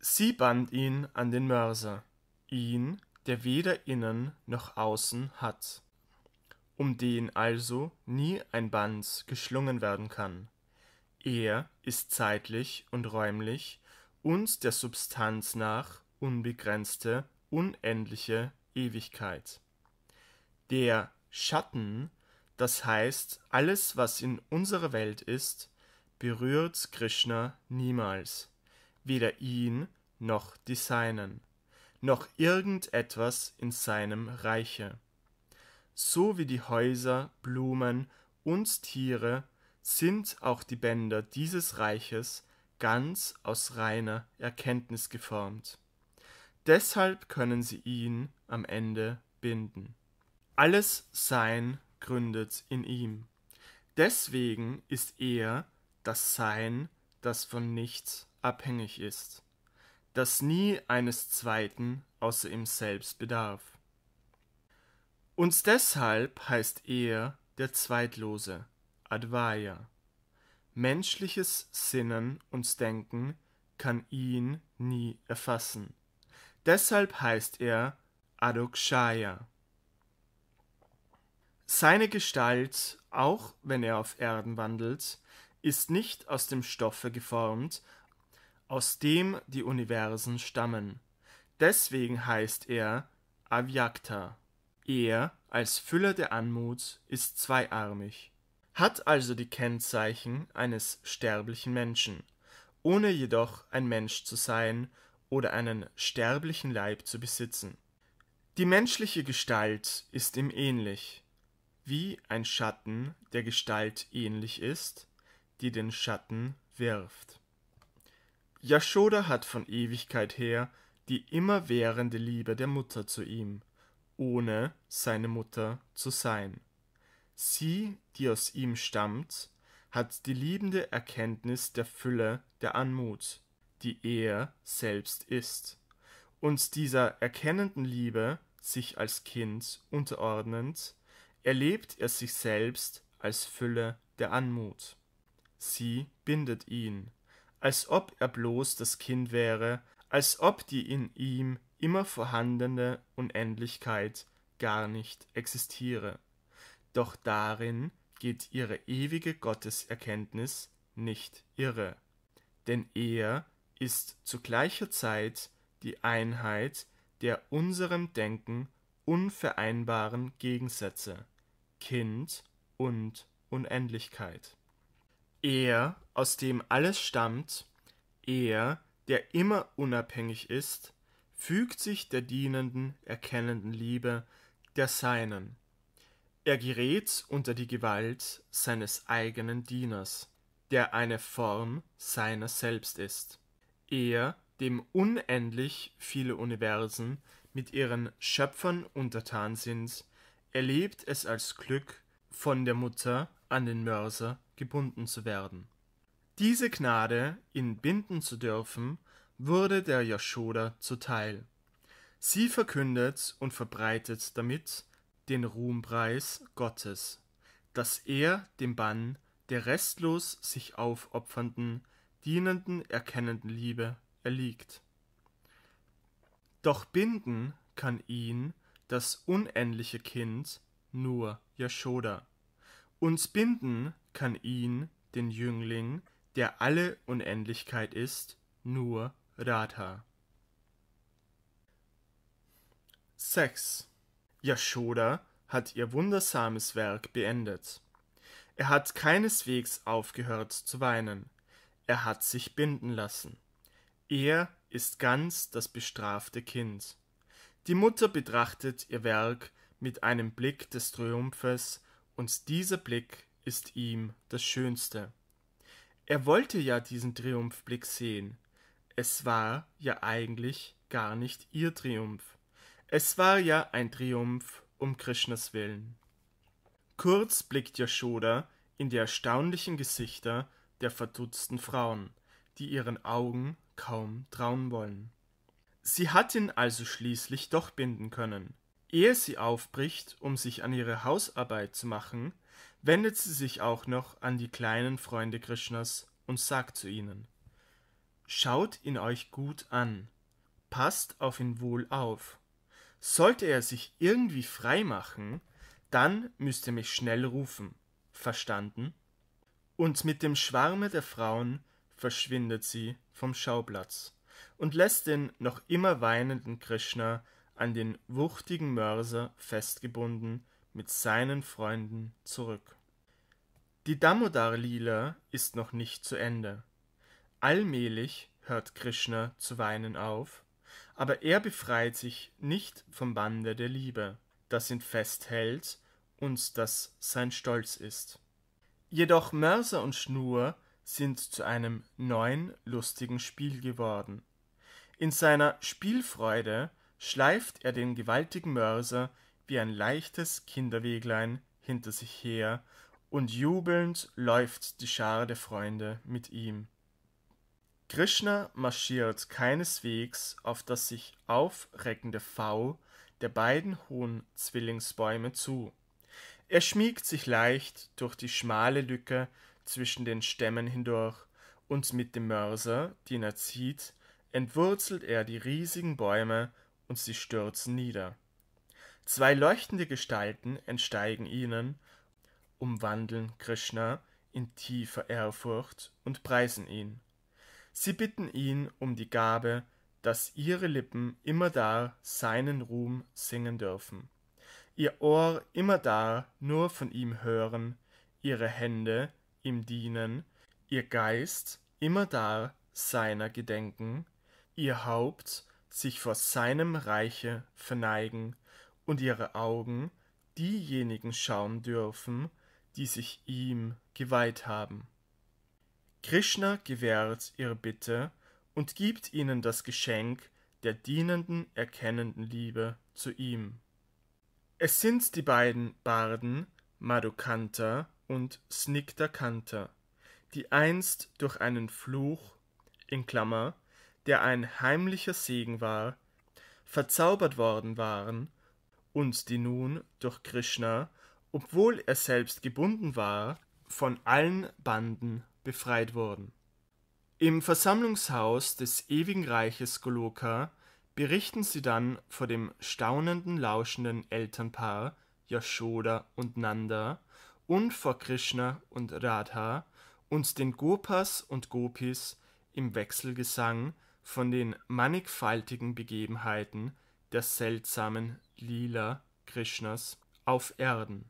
Sie band ihn an den Mörser, ihn, der weder innen noch außen hat, um den also nie ein Band geschlungen werden kann. Er ist zeitlich und räumlich und der Substanz nach unbegrenzte unendliche Ewigkeit. Der Schatten, das heißt alles, was in unserer Welt ist, berührt Krishna niemals, weder ihn noch die Seinen, noch irgendetwas in seinem Reiche. So wie die Häuser, Blumen und Tiere sind auch die Bänder dieses Reiches ganz aus reiner Erkenntnis geformt. Deshalb können sie ihn am Ende binden. Alles Sein gründet in ihm. Deswegen ist er das Sein, das von nichts abhängig ist, das nie eines Zweiten außer ihm selbst bedarf. Und deshalb heißt er der Zweitlose, Advaya. Menschliches Sinnen und Denken kann ihn nie erfassen. Deshalb heißt er Adokshaya. Seine Gestalt, auch wenn er auf Erden wandelt, ist nicht aus dem Stoffe geformt, aus dem die Universen stammen. Deswegen heißt er Avyakta. Er, als Füller der Anmut, ist zweiarmig, hat also die Kennzeichen eines sterblichen Menschen, ohne jedoch ein Mensch zu sein oder einen sterblichen Leib zu besitzen. Die menschliche Gestalt ist ihm ähnlich, wie ein Schatten der Gestalt ähnlich ist, die den Schatten wirft. Yashoda hat von Ewigkeit her die immerwährende Liebe der Mutter zu ihm, ohne seine Mutter zu sein. Sie, die aus ihm stammt, hat die liebende Erkenntnis der Fülle der Anmut, die er selbst ist, und dieser erkennenden Liebe sich als Kind unterordnend, erlebt er sich selbst als Fülle der Anmut. Sie bindet ihn, als ob er bloß das Kind wäre, als ob die in ihm immer vorhandene Unendlichkeit gar nicht existiere. Doch darin geht ihre ewige Gotteserkenntnis nicht irre, denn er ist zu gleicher Zeit die Einheit der unserem Denken unvereinbaren Gegensätze Kind und Unendlichkeit. Er, aus dem alles stammt, er, der immer unabhängig ist, fügt sich der dienenden, erkennenden Liebe der Seinen. Er gerät unter die Gewalt seines eigenen Dieners, der eine Form seiner selbst ist er dem unendlich viele Universen mit ihren Schöpfern untertan sind, erlebt es als Glück, von der Mutter an den Mörser gebunden zu werden. Diese Gnade, ihn binden zu dürfen, wurde der Yashoda zuteil. Sie verkündet und verbreitet damit den Ruhmpreis Gottes, dass er dem Bann der restlos sich aufopfernden dienenden, erkennenden Liebe erliegt. Doch binden kann ihn das unendliche Kind nur Yashoda. Uns binden kann ihn, den Jüngling, der alle Unendlichkeit ist, nur Radha. 6. Yashoda hat ihr wundersames Werk beendet. Er hat keineswegs aufgehört zu weinen er hat sich binden lassen. Er ist ganz das bestrafte Kind. Die Mutter betrachtet ihr Werk mit einem Blick des Triumphes, und dieser Blick ist ihm das Schönste. Er wollte ja diesen Triumphblick sehen. Es war ja eigentlich gar nicht ihr Triumph. Es war ja ein Triumph um Krishnas Willen. Kurz blickt Yashoda in die erstaunlichen Gesichter der verdutzten Frauen, die ihren Augen kaum trauen wollen. Sie hat ihn also schließlich doch binden können. Ehe sie aufbricht, um sich an ihre Hausarbeit zu machen, wendet sie sich auch noch an die kleinen Freunde Krishnas und sagt zu ihnen Schaut ihn euch gut an, passt auf ihn wohl auf. Sollte er sich irgendwie frei machen, dann müsst ihr mich schnell rufen. Verstanden? Und mit dem Schwarme der Frauen verschwindet sie vom Schauplatz und lässt den noch immer weinenden Krishna an den wuchtigen Mörser festgebunden mit seinen Freunden zurück. Die Damodar-Lila ist noch nicht zu Ende. Allmählich hört Krishna zu weinen auf, aber er befreit sich nicht vom Bande der Liebe, das ihn festhält und das sein Stolz ist. Jedoch Mörser und Schnur sind zu einem neuen lustigen Spiel geworden. In seiner Spielfreude schleift er den gewaltigen Mörser wie ein leichtes Kinderweglein hinter sich her, und jubelnd läuft die Schar der Freunde mit ihm. Krishna marschiert keineswegs auf das sich aufreckende V der beiden hohen Zwillingsbäume zu er schmiegt sich leicht durch die schmale Lücke zwischen den Stämmen hindurch, und mit dem Mörser, den er zieht, entwurzelt er die riesigen Bäume und sie stürzen nieder. Zwei leuchtende Gestalten entsteigen ihnen, umwandeln Krishna in tiefer Ehrfurcht und preisen ihn. Sie bitten ihn um die Gabe, dass ihre Lippen immerdar seinen Ruhm singen dürfen ihr Ohr immerdar nur von ihm hören, ihre Hände ihm dienen, ihr Geist immerdar seiner gedenken, ihr Haupt sich vor seinem Reiche verneigen und ihre Augen diejenigen schauen dürfen, die sich ihm geweiht haben. Krishna gewährt ihre Bitte und gibt ihnen das Geschenk der dienenden, erkennenden Liebe zu ihm. Es sind die beiden Barden Madhukanta und Snigdhakanta, die einst durch einen Fluch (der ein heimlicher Segen war) verzaubert worden waren und die nun durch Krishna, obwohl er selbst gebunden war, von allen Banden befreit wurden. Im Versammlungshaus des ewigen Reiches Goloka berichten sie dann vor dem staunenden, lauschenden Elternpaar Yashoda und Nanda und vor Krishna und Radha und den Gopas und Gopis im Wechselgesang von den mannigfaltigen Begebenheiten der seltsamen Lila Krishnas auf Erden.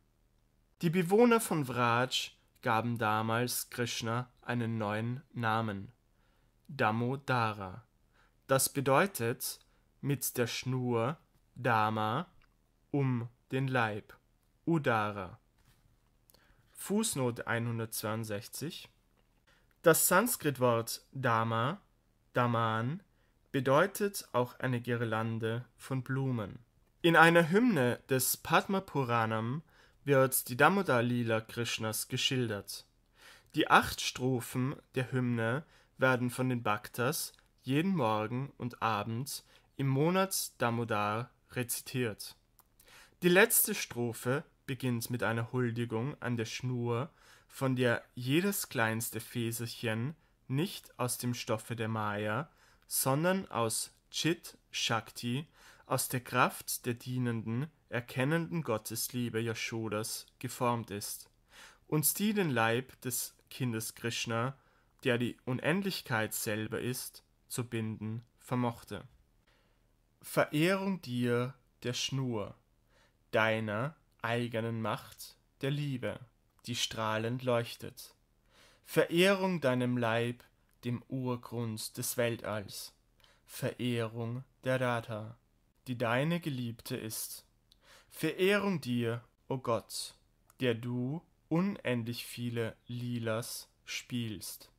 Die Bewohner von Vraj gaben damals Krishna einen neuen Namen, Damodara. Das bedeutet mit der Schnur Dharma um den Leib Udara. Fußnote 162 Das Sanskritwort Dharma, Daman, bedeutet auch eine Girlande von Blumen. In einer Hymne des Padma Puranam wird die Damodar Lila Krishnas geschildert. Die acht Strophen der Hymne werden von den Bhaktas jeden Morgen und Abend im Monat Damodar rezitiert. Die letzte Strophe beginnt mit einer Huldigung an der Schnur, von der jedes kleinste Feserchen nicht aus dem Stoffe der Maya, sondern aus Chit Shakti, aus der Kraft der dienenden, erkennenden Gottesliebe Yashodas geformt ist, und die den Leib des Kindes Krishna, der die Unendlichkeit selber ist, zu binden vermochte Verehrung dir der Schnur, deiner eigenen Macht der Liebe, die strahlend leuchtet. Verehrung deinem Leib, dem Urgrund des Weltalls. Verehrung der Radha, die deine Geliebte ist. Verehrung dir, o oh Gott, der du unendlich viele Lilas spielst.